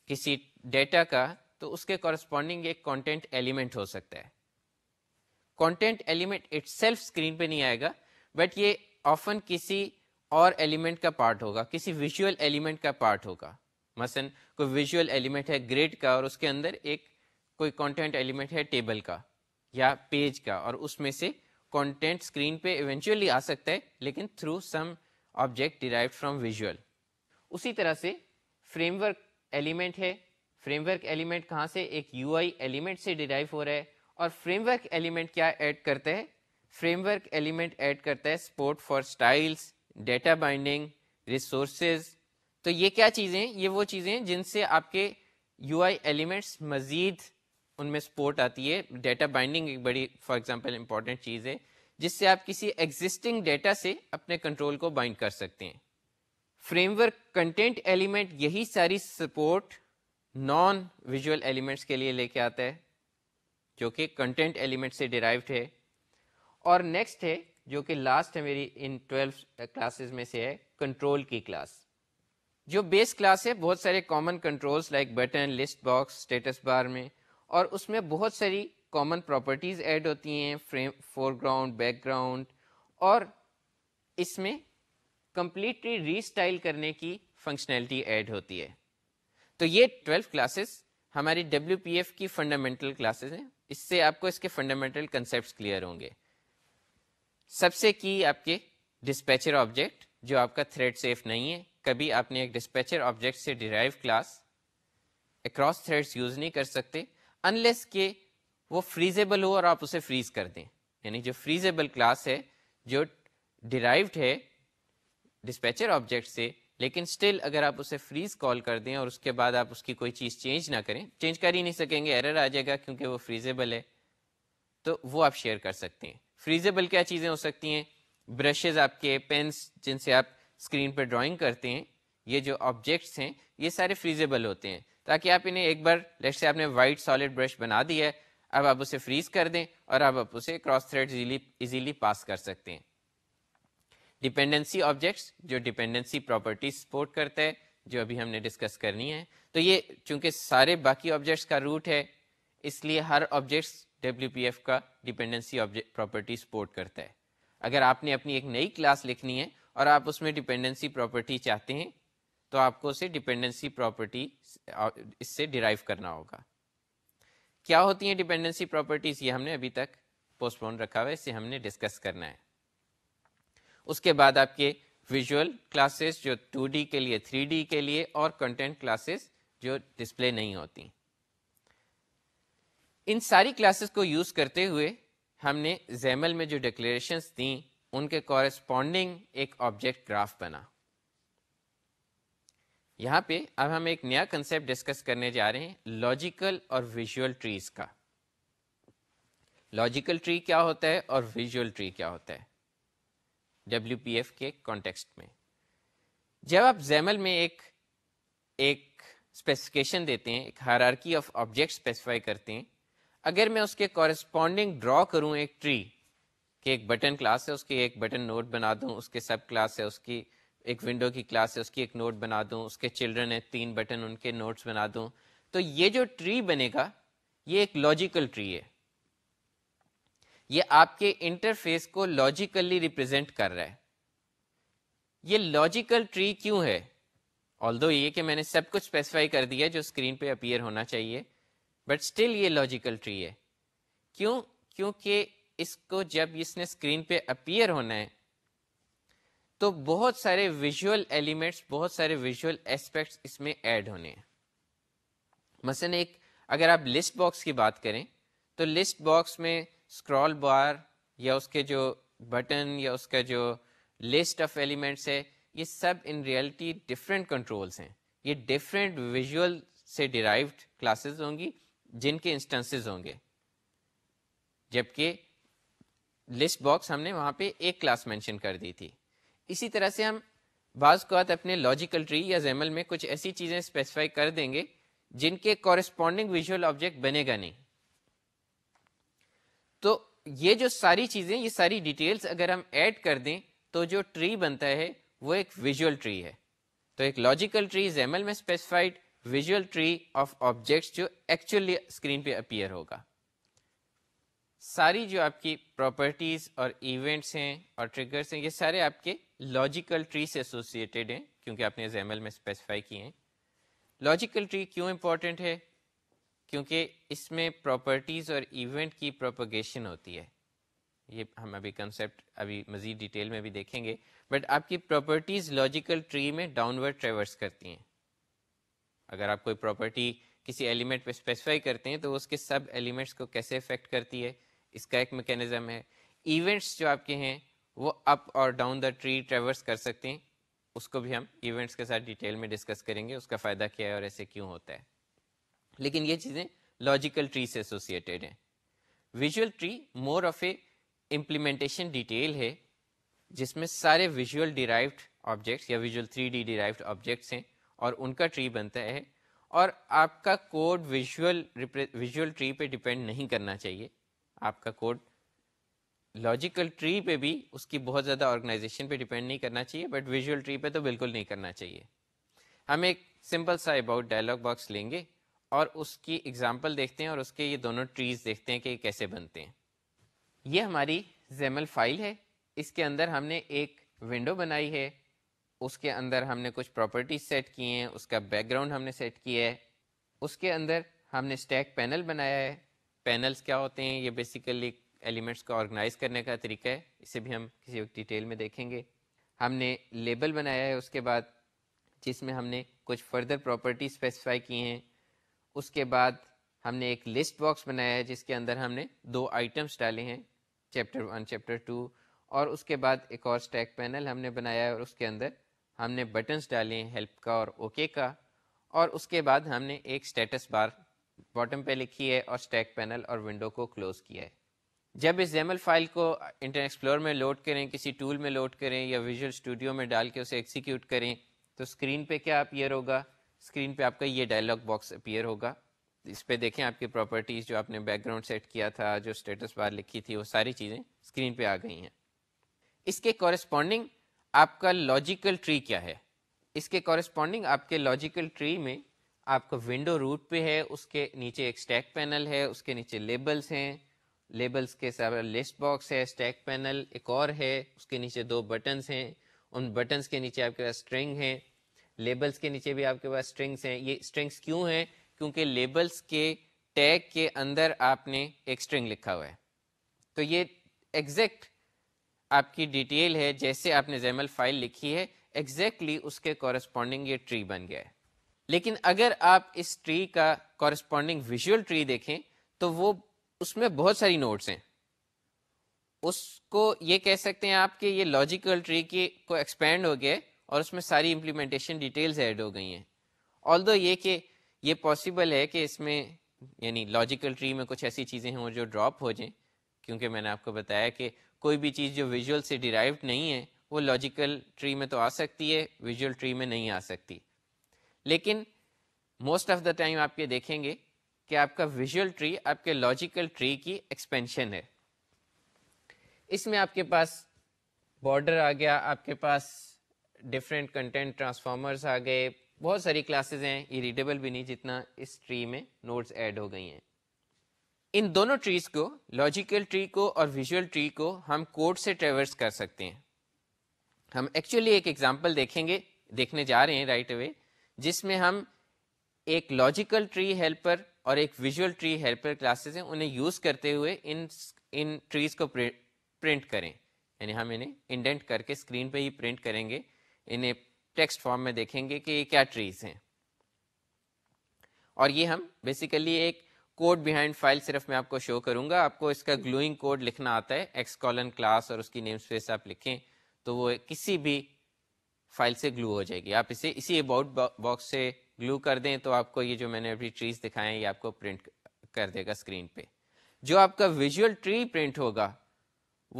किसी डेटा का तो उसके कॉरस्पॉन्डिंग एक कंटेंट एलिमेंट हो सकता है कंटेंट एलिमेंट इटसेल्फ स्क्रीन पे नहीं आएगा बट ये ऑफन किसी और एलिमेंट का पार्ट होगा किसी विजुअल एलिमेंट का पार्ट होगा मसन कोई विजुअल एलिमेंट है ग्रिड का और उसके अंदर एक कोई कॉन्टेंट एलिमेंट है टेबल का या पेज का और उसमें से कॉन्टेंट स्क्रीन पे इवेंचुअली आ सकता है लेकिन through some object derive from visual उसी तरह से फ्रेमवर्क एलिमेंट है फ्रेमवर्क एलिमेंट कहाँ से एक यू आई एलिमेंट से डिराइव हो रहा है और फ्रेमवर्क एलिमेंट क्या ऐड करता है फ्रेमवर्क एलिमेंट ऐड करता है support for styles data binding resource तो ये क्या चीज़ें ये वो चीज़ें जिनसे आपके यू आई एलिमेंट्स मज़ीद उनमें सपोर्ट आती है डेटा बाइंडिंग एक बड़ी फॉर एग्जाम्पल इंपॉर्टेंट चीज़ है जिससे आप किसी एग्जिस्टिंग डेटा से अपने कंट्रोल को बाइंड कर सकते हैं फ्रेमवर्क कंटेंट एलिमेंट यही सारी सपोर्ट नॉन विजुअल एलिमेंट्स के लिए लेके आता है जो कि कंटेंट एलिमेंट से डिराइव है और नेक्स्ट है जो कि लास्ट है मेरी इन ट्वेल्व क्लासेस में से है कंट्रोल की क्लास जो बेस क्लास है बहुत सारे common controls like button list box status bar में और उसमें बहुत सारी कॉमन प्रॉपर्टीज़ ऐड होती हैं फ्रेम फोरग्राउंड बैकग्राउंड और इसमें कम्प्लीटली रीस्टाइल करने की फंक्शनैलिटी ऐड होती है तो ये ट्वेल्व क्लासेस हमारी डब्ल्यू की फंडामेंटल क्लासेस हैं इससे आपको इसके फंडामेंटल कंसेप्ट क्लियर होंगे सबसे की आपके डिस्पैचर ऑब्जेक्ट जो आपका थ्रेड सेफ नहीं है कभी आपने एक डिस्पैचर ऑब्जेक्ट से derive class across threads use नहीं कर सकते अनलेस के वो फ्रीजेबल हो और आप उसे फ्रीज कर दें यानी जो फ्रीजेबल क्लास है जो डिराइव्ड है डिस्पैचर ऑब्जेक्ट से लेकिन स्टिल अगर आप उसे फ्रीज कॉल कर दें और उसके बाद आप उसकी कोई चीज़ चेंज ना करें चेंज कर ही नहीं सकेंगे एरर आ जाएगा क्योंकि वो फ्रीजेबल है तो वो आप शेयर कर सकते हैं फ्रीजेबल क्या चीज़ें हो सकती हैं ब्रशेज आपके पेन्स जिनसे आप स्क्रीन पर ड्राइंग करते हैं ये जो ऑब्जेक्ट्स हैं ये सारे फ्रीजेबल होते हैं ताकि आप इन्हें एक बार जैसे आपने वाइट सॉलिड ब्रश बना दिया है अब आप उसे फ्रीज कर दें और अब आप उसे क्रॉस थ्रेड इजीली पास कर सकते हैं डिपेंडेंसी ऑब्जेक्ट्स जो डिपेंडेंसी प्रॉपर्टी सपोर्ट करता है जो अभी हमने डिस्कस करनी है तो ये चूंकि सारे बाकी ऑब्जेक्ट्स का रूट है इसलिए हर ऑब्जेक्ट्स डब्ल्यू का डिपेंडेंसी ऑब्जेक्ट प्रॉपर्टी सपोर्ट करता है अगर आपने अपनी एक नई क्लास लिखनी है और आप उसमें डिपेंडेंसी प्रॉपर्टी चाहते हैं तो आपको उसे डिपेंडेंसी प्रॉपर्टी इससे डिराइव करना होगा क्या होती है डिपेंडेंसी प्रॉपर्टीज ये हमने अभी तक पोस्टपोन रखा हुआ है इसे हमने डिस्कस करना है उसके बाद आपके विजुअल क्लासेस जो 2D के लिए 3D के लिए और कंटेंट क्लासेस जो डिस्प्ले नहीं होती इन सारी क्लासेस को यूज करते हुए हमने जैमल में जो डिक्लेरेशंस दी उनके कॉरेस्पॉन्डिंग एक ऑब्जेक्ट ग्राफ बना यहाँ पे अब हम एक नया कंसेप्ट डिस्कस करने जा रहे हैं लॉजिकल और विजुअल ट्रीज का लॉजिकल ट्री क्या होता है और विजुअल ट्री क्या होता है डब्ल्यू के कॉन्टेक्स्ट में जब आप जैमल में एक एक स्पेसिफिकेशन देते हैं एक हायरार्की ऑफ ऑब्जेक्ट स्पेसिफाई करते हैं अगर मैं उसके कॉरेस्पॉन्डिंग ड्रॉ करूं एक ट्री कि एक बटन क्लास है उसके एक बटन नोट बना दूं उसके सब क्लास है उसकी एक विंडो की क्लास है उसकी एक नोट बना दूँ उसके चिल्ड्रन है तीन बटन उनके नोट्स बना दूँ तो ये जो ट्री बनेगा ये एक लॉजिकल ट्री है ये आपके इंटरफेस को लॉजिकली रिप्रेजेंट कर रहा है ये लॉजिकल ट्री क्यों है ऑल दो ये कि मैंने सब कुछ स्पेसिफाई कर दिया जो स्क्रीन पे अपीयर होना चाहिए बट स्टिल ये लॉजिकल ट्री है क्यों क्योंकि इसको जब इसने स्क्रीन पे अपीयर होना है तो बहुत सारे विजुअल एलिमेंट्स बहुत सारे विजुअल एस्पेक्ट्स इसमें ऐड होने हैं मसलन एक अगर आप लिस्ट बॉक्स की बात करें तो लिस्ट बॉक्स में स्क्रॉल बार या उसके जो बटन या उसका जो लिस्ट ऑफ एलिमेंट्स है ये सब इन रियलिटी डिफरेंट कंट्रोल्स हैं ये डिफरेंट विजुअल से डिराइव्ड क्लासेस होंगी जिनके इंस्टेंसेस होंगे जबकि लिस्ट बॉक्स हमने वहाँ पे एक क्लास मेंशन कर दी थी इसी तरह से हम बाज़ अवत अपने लॉजिकल ट्री या जैमल में कुछ ऐसी चीज़ें स्पेसिफाई कर देंगे जिनके कॉरस्पॉन्डिंग विजुअल ऑब्जेक्ट बनेगा नहीं तो ये जो सारी चीज़ें ये सारी डिटेल्स अगर हम ऐड कर दें तो जो ट्री बनता है वो एक विजुअल ट्री है तो एक लॉजिकल ट्री जैमल में specified visual tree of objects जो एक्चुअली स्क्रीन पे अपीयर होगा सारी जो आपकी प्रॉपर्टीज़ और इवेंट्स हैं और ट्रिगर्स हैं ये सारे आपके लॉजिकल ट्री से एसोसिएटेड हैं क्योंकि आपने जैमल में स्पेसिफाई किए हैं लॉजिकल ट्री क्यों इम्पोर्टेंट है क्योंकि इसमें प्रॉपर्टीज़ और इवेंट की प्रोपोगेशन होती है ये हम अभी कंसेप्ट अभी मज़ीद डिटेल में भी देखेंगे बट आपकी प्रॉपर्टीज़ लॉजिकल ट्री में डाउनवर्ड ट्रेवर्स करती हैं अगर आप कोई प्रॉपर्टी किसी एलिमेंट पे स्पेसिफाई करते हैं तो उसके सब एलिमेंट्स को कैसे इफेक्ट करती है इसका एक मैकेनिज्म है इवेंट्स जो आपके हैं वो अप और डाउन द ट्री ट्रेवर्स कर सकते हैं उसको भी हम इवेंट्स के साथ डिटेल में डिस्कस करेंगे उसका फ़ायदा क्या है और ऐसे क्यों होता है लेकिन ये चीज़ें लॉजिकल ट्री से एसोसिएटेड हैं visual tree more of a implementation detail है जिसमें सारे विजुअल डिराइव्ड ऑब्जेक्ट्स या visual three D derived objects हैं और उनका ट्री बनता है और आपका कोड विजुअल विजुअल ट्री पे डिपेंड नहीं करना चाहिए आपका कोड लॉजिकल ट्री पे भी उसकी बहुत ज़्यादा ऑर्गेनाइजेशन पे डिपेंड नहीं करना चाहिए बट विजुअल ट्री पे तो बिल्कुल नहीं करना चाहिए हम एक सिंपल सा अबाउट डायलॉग बॉक्स लेंगे और उसकी एग्जाम्पल देखते हैं और उसके ये दोनों ट्रीज देखते हैं कि कैसे बनते हैं ये हमारी जेमल फाइल है इसके अंदर हमने एक विंडो बनाई है उसके अंदर हमने कुछ प्रॉपर्टीज सेट किए हैं उसका बैकग्राउंड हमने सेट किया है उसके अंदर हमने स्टैक पैनल बनाया है पैनल्स क्या होते हैं ये बेसिकली एलिमेंट्स को ऑर्गेनाइज करने का तरीका है इसे भी हम किसी वक्त डिटेल में देखेंगे हमने लेबल बनाया है उसके बाद जिसमें हमने कुछ फर्दर प्रॉपर्टी स्पेसिफाई की हैं उसके बाद हमने एक लिस्ट बॉक्स बनाया है जिसके अंदर हमने दो आइटम्स डाले हैं चैप्टर वन चैप्टर टू और उसके बाद एक और स्टैक पैनल हमने बनाया है और उसके अंदर हमने बटन्स डाले हैं हेल्प का और ओके okay का और उसके बाद हमने एक स्टेटस बार बॉटम पे लिखी है और स्टैक पैनल और विंडो को क्लोज किया है जब इस जेमल फाइल को इंटरनेट एक्सप्लोर में लोड करें किसी टूल में लोड करें या विजुअल स्टूडियो में डाल के उसे एक्सिक्यूट करें तो स्क्रीन पे क्या अपियर होगा स्क्रीन पे आपका ये डायलॉग बॉक्स अपियर होगा इस पे देखें आपकी प्रॉपर्टीज़ जो आपने बैकग्राउंड सेट किया था जो स्टेटस बार लिखी थी वो सारी चीज़ें स्क्रीन पे आ गई हैं इसके कॉरस्पॉन्डिंग आपका लॉजिकल ट्री क्या है इसके कॉरस्पॉन्डिंग आपके लॉजिकल ट्री में आपका विंडो रूट पे है उसके नीचे एक स्टैक पैनल है उसके नीचे लेबल्स हैं लेबल्स के साथ लिस्ट बॉक्स है स्टैक पैनल एक और है उसके नीचे दो बटन्स हैं उन बटन्स के नीचे आपके पास स्ट्रिंग है लेबल्स के नीचे भी आपके पास स्ट्रिंग्स हैं ये स्ट्रिंग्स क्यों हैं क्योंकि लेबल्स के टैग के अंदर आपने एक स्ट्रिंग लिखा हुआ है तो ये एग्जैक्ट आपकी डिटेल है जैसे आपने जैमल फाइल लिखी है एग्जैक्टली exactly उसके कॉरस्पॉन्डिंग ये ट्री बन गया है लेकिन अगर आप इस ट्री का कॉरस्पॉन्डिंग विजुअल ट्री देखें तो वो उसमें बहुत सारी नोट्स हैं उसको ये कह सकते हैं आप कि ये लॉजिकल ट्री की को एक्सपेंड हो गया और उसमें सारी इम्प्लीमेंटेशन डिटेल्स ऐड हो गई हैं ऑल दो ये कि ये पॉसिबल है कि इसमें यानी लॉजिकल ट्री में कुछ ऐसी चीज़ें हों जो ड्रॉप हो जाएं क्योंकि मैंने आपको बताया कि कोई भी चीज़ जो विजुअल से डिराइव नहीं है वो लॉजिकल ट्री में तो आ सकती है विजुअल ट्री में नहीं आ सकती लेकिन मोस्ट ऑफ द टाइम आप ये देखेंगे कि आपका विजुअल ट्री आपके लॉजिकल ट्री की एक्सपेंशन है इसमें आपके पास बॉर्डर आ गया आपके पास डिफरेंट कंटेंट ट्रांसफॉर्मर्स आ गए बहुत सारी क्लासेस हैं ये रीडेबल भी नहीं जितना इस ट्री में नोट्स ऐड हो गई हैं इन दोनों ट्रीज को लॉजिकल ट्री को और विजुअल ट्री को हम कोड से ट्रेवर्स कर सकते हैं हम एक्चुअली एक एग्जाम्पल देखेंगे देखने जा रहे हैं राइट अवे जिसमें हम एक लॉजिकल ट्री हेल्पर और एक विजुअल ट्री हेल्पर क्लासेस हैं उन्हें यूज़ करते हुए इन इन ट्रीज़ को प्रिंट करें यानी हम इन्हें इंडेंट करके स्क्रीन पे ही प्रिंट करेंगे इन्हें टेक्स्ट फॉर्म में देखेंगे कि ये क्या ट्रीज़ हैं और ये हम बेसिकली एक कोड बिहाइंड फाइल सिर्फ मैं आपको शो करूंगा आपको इसका ग्लूइंग कोड लिखना आता है एक्स कॉलन क्लास और उसकी नेम स्पेस आप लिखें तो वो किसी भी फाइल से ग्लू हो जाएगी आप इसे इसी अबाउट बॉक्स से ग्लू कर दें तो आपको ये जो मैंने अभी ट्रीज दिखाए ये आपको प्रिंट कर देगा स्क्रीन पे जो आपका विजुअल ट्री प्रिंट होगा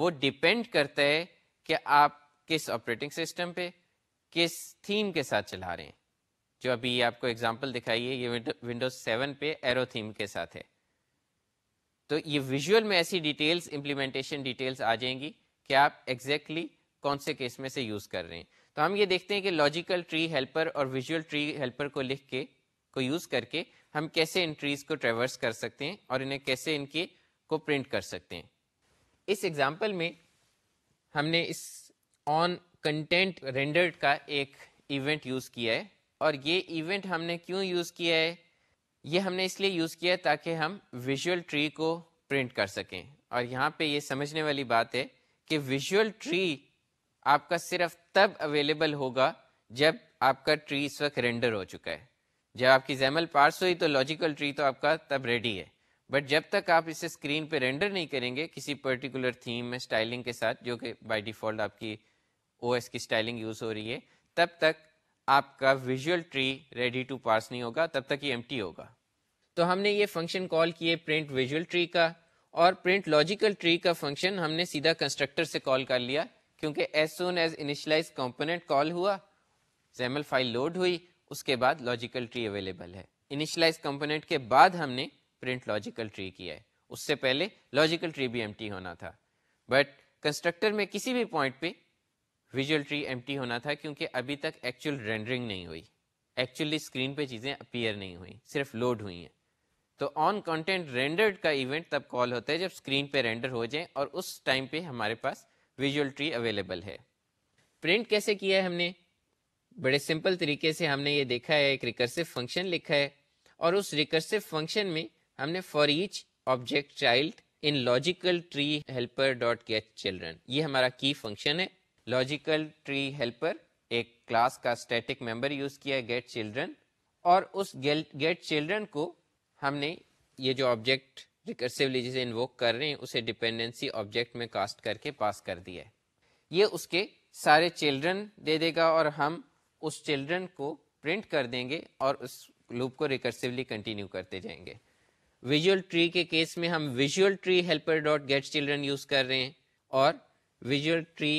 वो डिपेंड करता है कि आप किस ऑपरेटिंग सिस्टम पे किस थीम के साथ चला रहे हैं जो अभी आपको एग्जाम्पल दिखाई है ये विंडोज सेवन पे एरो थीम के साथ है तो ये विजुअल में ऐसी डिटेल्स इंप्लीमेंटेशन डिटेल्स आ जाएंगी कि आप एग्जैक्टली exactly कौन से केस में से यूज़ कर रहे हैं तो हम ये देखते हैं कि लॉजिकल ट्री हेल्पर और विजुअल ट्री हेल्पर को लिख के को यूज़ करके हम कैसे इन ट्रीज़ को ट्रेवर्स कर सकते हैं और इन्हें कैसे इनके को प्रिंट कर सकते हैं इस एग्जाम्पल में हमने इस ऑन कंटेंट रेंडर्ड का एक इवेंट यूज़ किया है और ये इवेंट हमने क्यों यूज़ किया है ये हमने इसलिए यूज़ किया है ताकि हम विजुअल ट्री को प्रिंट कर सकें और यहाँ पे ये समझने वाली बात है कि विजुअल ट्री आपका सिर्फ तब अवेलेबल होगा जब आपका ट्री इस वक्त रेंडर हो चुका है जब आपकी जैमल पार्स हुई तो लॉजिकल ट्री तो आपका तब रेडी है बट जब तक आप इसे स्क्रीन पे रेंडर नहीं करेंगे किसी पर्टिकुलर थीम में स्टाइलिंग के साथ जो कि बाय डिफ़ॉल्ट आपकी ओ की स्टाइलिंग यूज़ हो रही है तब तक आपका visual tree ready to parse नहीं होगा तब तक ये एम होगा तो हमने ये फंक्शन कॉल किए प्रिंट विजुअल ट्री का और प्रिंट लॉजिकल ट्री का फंक्शन हमने सीधा कंस्ट्रक्टर से कॉल कर लिया क्योंकि as soon as initialize component call हुआ जैमल फाइल लोड हुई उसके बाद लॉजिकल ट्री अवेलेबल है इनिशलाइज कंपोनेंट के बाद हमने प्रिंट लॉजिकल ट्री किया है उससे पहले लॉजिकल ट्री भी एम होना था बट कंस्ट्रक्टर में किसी भी पॉइंट पे विजुअल ट्री एम होना था क्योंकि अभी तक एक्चुअल रेंडरिंग नहीं हुई एक्चुअली स्क्रीन पे चीज़ें अपीयर नहीं हुई सिर्फ लोड हुई हैं तो ऑन कंटेंट रेंडर्ड का इवेंट तब कॉल होता है जब स्क्रीन पे रेंडर हो जाए और उस टाइम पे हमारे पास विजुअल ट्री अवेलेबल है प्रिंट कैसे किया है हमने बड़े सिंपल तरीके से हमने ये देखा है एक रिकर्सिव फंक्शन लिखा है और उस रिकर्सिव फंक्शन में हमने for each object child in logical tree helper dot get children ये हमारा की फंक्शन है लॉजिकल ट्री हेल्पर एक क्लास का स्टैटिक मेंबर यूज किया है गेट चिल्ड्रन और उस गेट चिल्ड्रन को हमने ये जो ऑब्जेक्ट रिकर्सिवली जिसे इन्वोक कर रहे हैं उसे डिपेंडेंसी ऑब्जेक्ट में कास्ट करके पास कर दिया है ये उसके सारे चिल्ड्रन दे देगा और हम उस चिल्ड्रन को प्रिंट कर देंगे और उस लूप को रिकर्सिवली कंटिन्यू करते जाएंगे विजुअल ट्री के केस में हम visual tree helper dot get children use कर रहे हैं और visual tree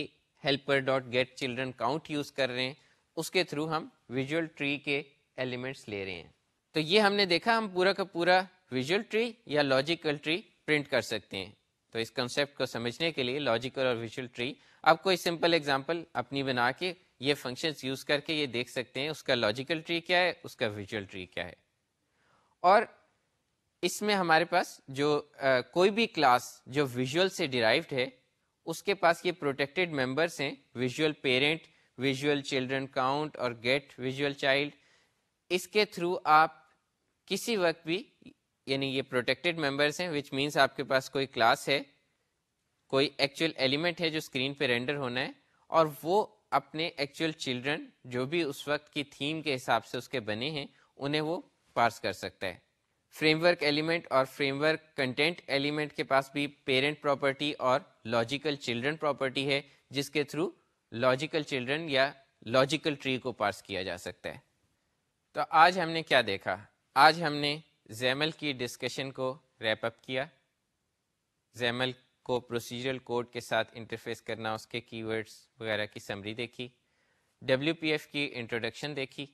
helper dot get children count use कर रहे हैं उसके थ्रू हम विजुअल ट्री के एलिमेंट्स ले रहे हैं तो ये हमने देखा हम पूरा का पूरा विजुअल ट्री या लॉजिकल ट्री प्रिंट कर सकते हैं तो इस कंसेप्ट को समझने के लिए लॉजिकल और विजुअल ट्री आप कोई सिंपल एग्जाम्पल अपनी बना के ये फंक्शन यूज़ करके ये देख सकते हैं उसका लॉजिकल ट्री क्या है उसका विजुअल ट्री क्या है और इसमें हमारे पास जो आ, कोई भी क्लास जो विजुअल से डिराइव्ड है उसके पास ये प्रोटेक्टेड मेंबर्स हैं visual parent visual children count और गेट विजुअल चाइल्ड इसके थ्रू आप किसी वक्त भी यानी ये प्रोटेक्टेड मेंबर्स हैं विच मीन्स आपके पास कोई क्लास है कोई एक्चुअल एलिमेंट है जो स्क्रीन पे रेंडर होना है और वो अपने एक्चुअल चिल्ड्रन जो भी उस वक्त की थीम के हिसाब से उसके बने हैं उन्हें वो पास कर सकता है फ्रेमवर्क एलिमेंट और फ्रेमवर्क कंटेंट एलिमेंट के पास भी पेरेंट प्रॉपर्टी और लॉजिकल चिल्ड्रन प्रॉपर्टी है जिसके थ्रू लॉजिकल चिल्ड्रन या लॉजिकल ट्री को पास किया जा सकता है तो आज हमने क्या देखा आज हमने जैमल की डिस्कशन को रैप अप किया जैमल को प्रोसीजरल कोड के साथ इंटरफेस करना उसके कीवर्ड्स वगैरह की समरी देखी डब्ल्यू की इंट्रोडक्शन देखी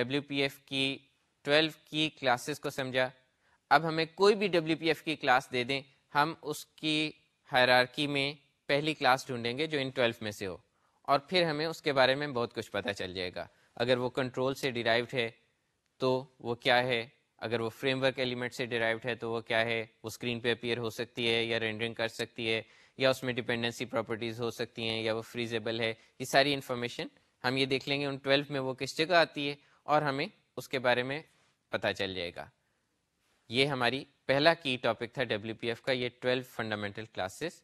डब्ल्यू की 12 की क्लासेस को समझा अब हमें कोई भी डब्ल्यू की क्लास दे दें हम उसकी हरारकी में पहली क्लास ढूंढेंगे जो इन 12 में से हो और फिर हमें उसके बारे में बहुत कुछ पता चल जाएगा अगर वो कंट्रोल से डिराइव्ड है तो वो क्या है अगर वो फ्रेमवर्क एलिमेंट से डिराइव है तो वो क्या है वो स्क्रीन पे अपियर हो सकती है या रेंडरिंग कर सकती है या उसमें डिपेंडेंसी प्रॉपर्टीज़ हो सकती हैं या वो फ्रीजेबल है ये सारी इन्फॉर्मेशन हम ये देख लेंगे उन ट्वेल्व में वो किस जगह आती है और हमें उसके बारे में पता चल जाएगा ये हमारी पहला की टॉपिक था डब्ल्यू का ये ट्वेल्व फंडामेंटल क्लासेस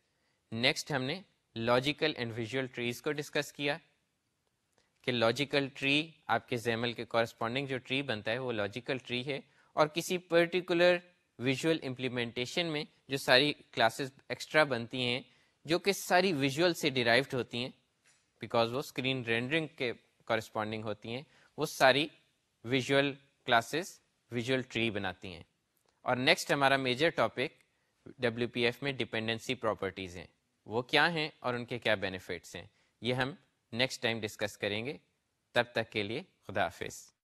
नेक्स्ट हमने लॉजिकल एंड विजुअल ट्रीज़ को डिस्कस किया कि लॉजिकल ट्री आपके जैमल के कॉरस्पॉन्डिंग जो ट्री बनता है वो लॉजिकल ट्री है और किसी पर्टिकुलर विजुअल इम्प्लीमेंटेशन में जो सारी क्लासेस एक्स्ट्रा बनती हैं जो कि सारी विजुअल से डिराइव्ड होती हैं बिकॉज वो स्क्रीन रेंडरिंग के कॉरस्पॉन्डिंग होती हैं वो सारी विजुअल क्लासेस विजुअल ट्री बनाती हैं और नेक्स्ट हमारा मेजर टॉपिक डब्ल्यू में डिपेंडेंसी प्रॉपर्टीज़ हैं वो क्या हैं और उनके क्या बेनिफिट्स हैं ये हम नेक्स्ट टाइम डिस्कस करेंगे तब तक के लिए खुदाफिज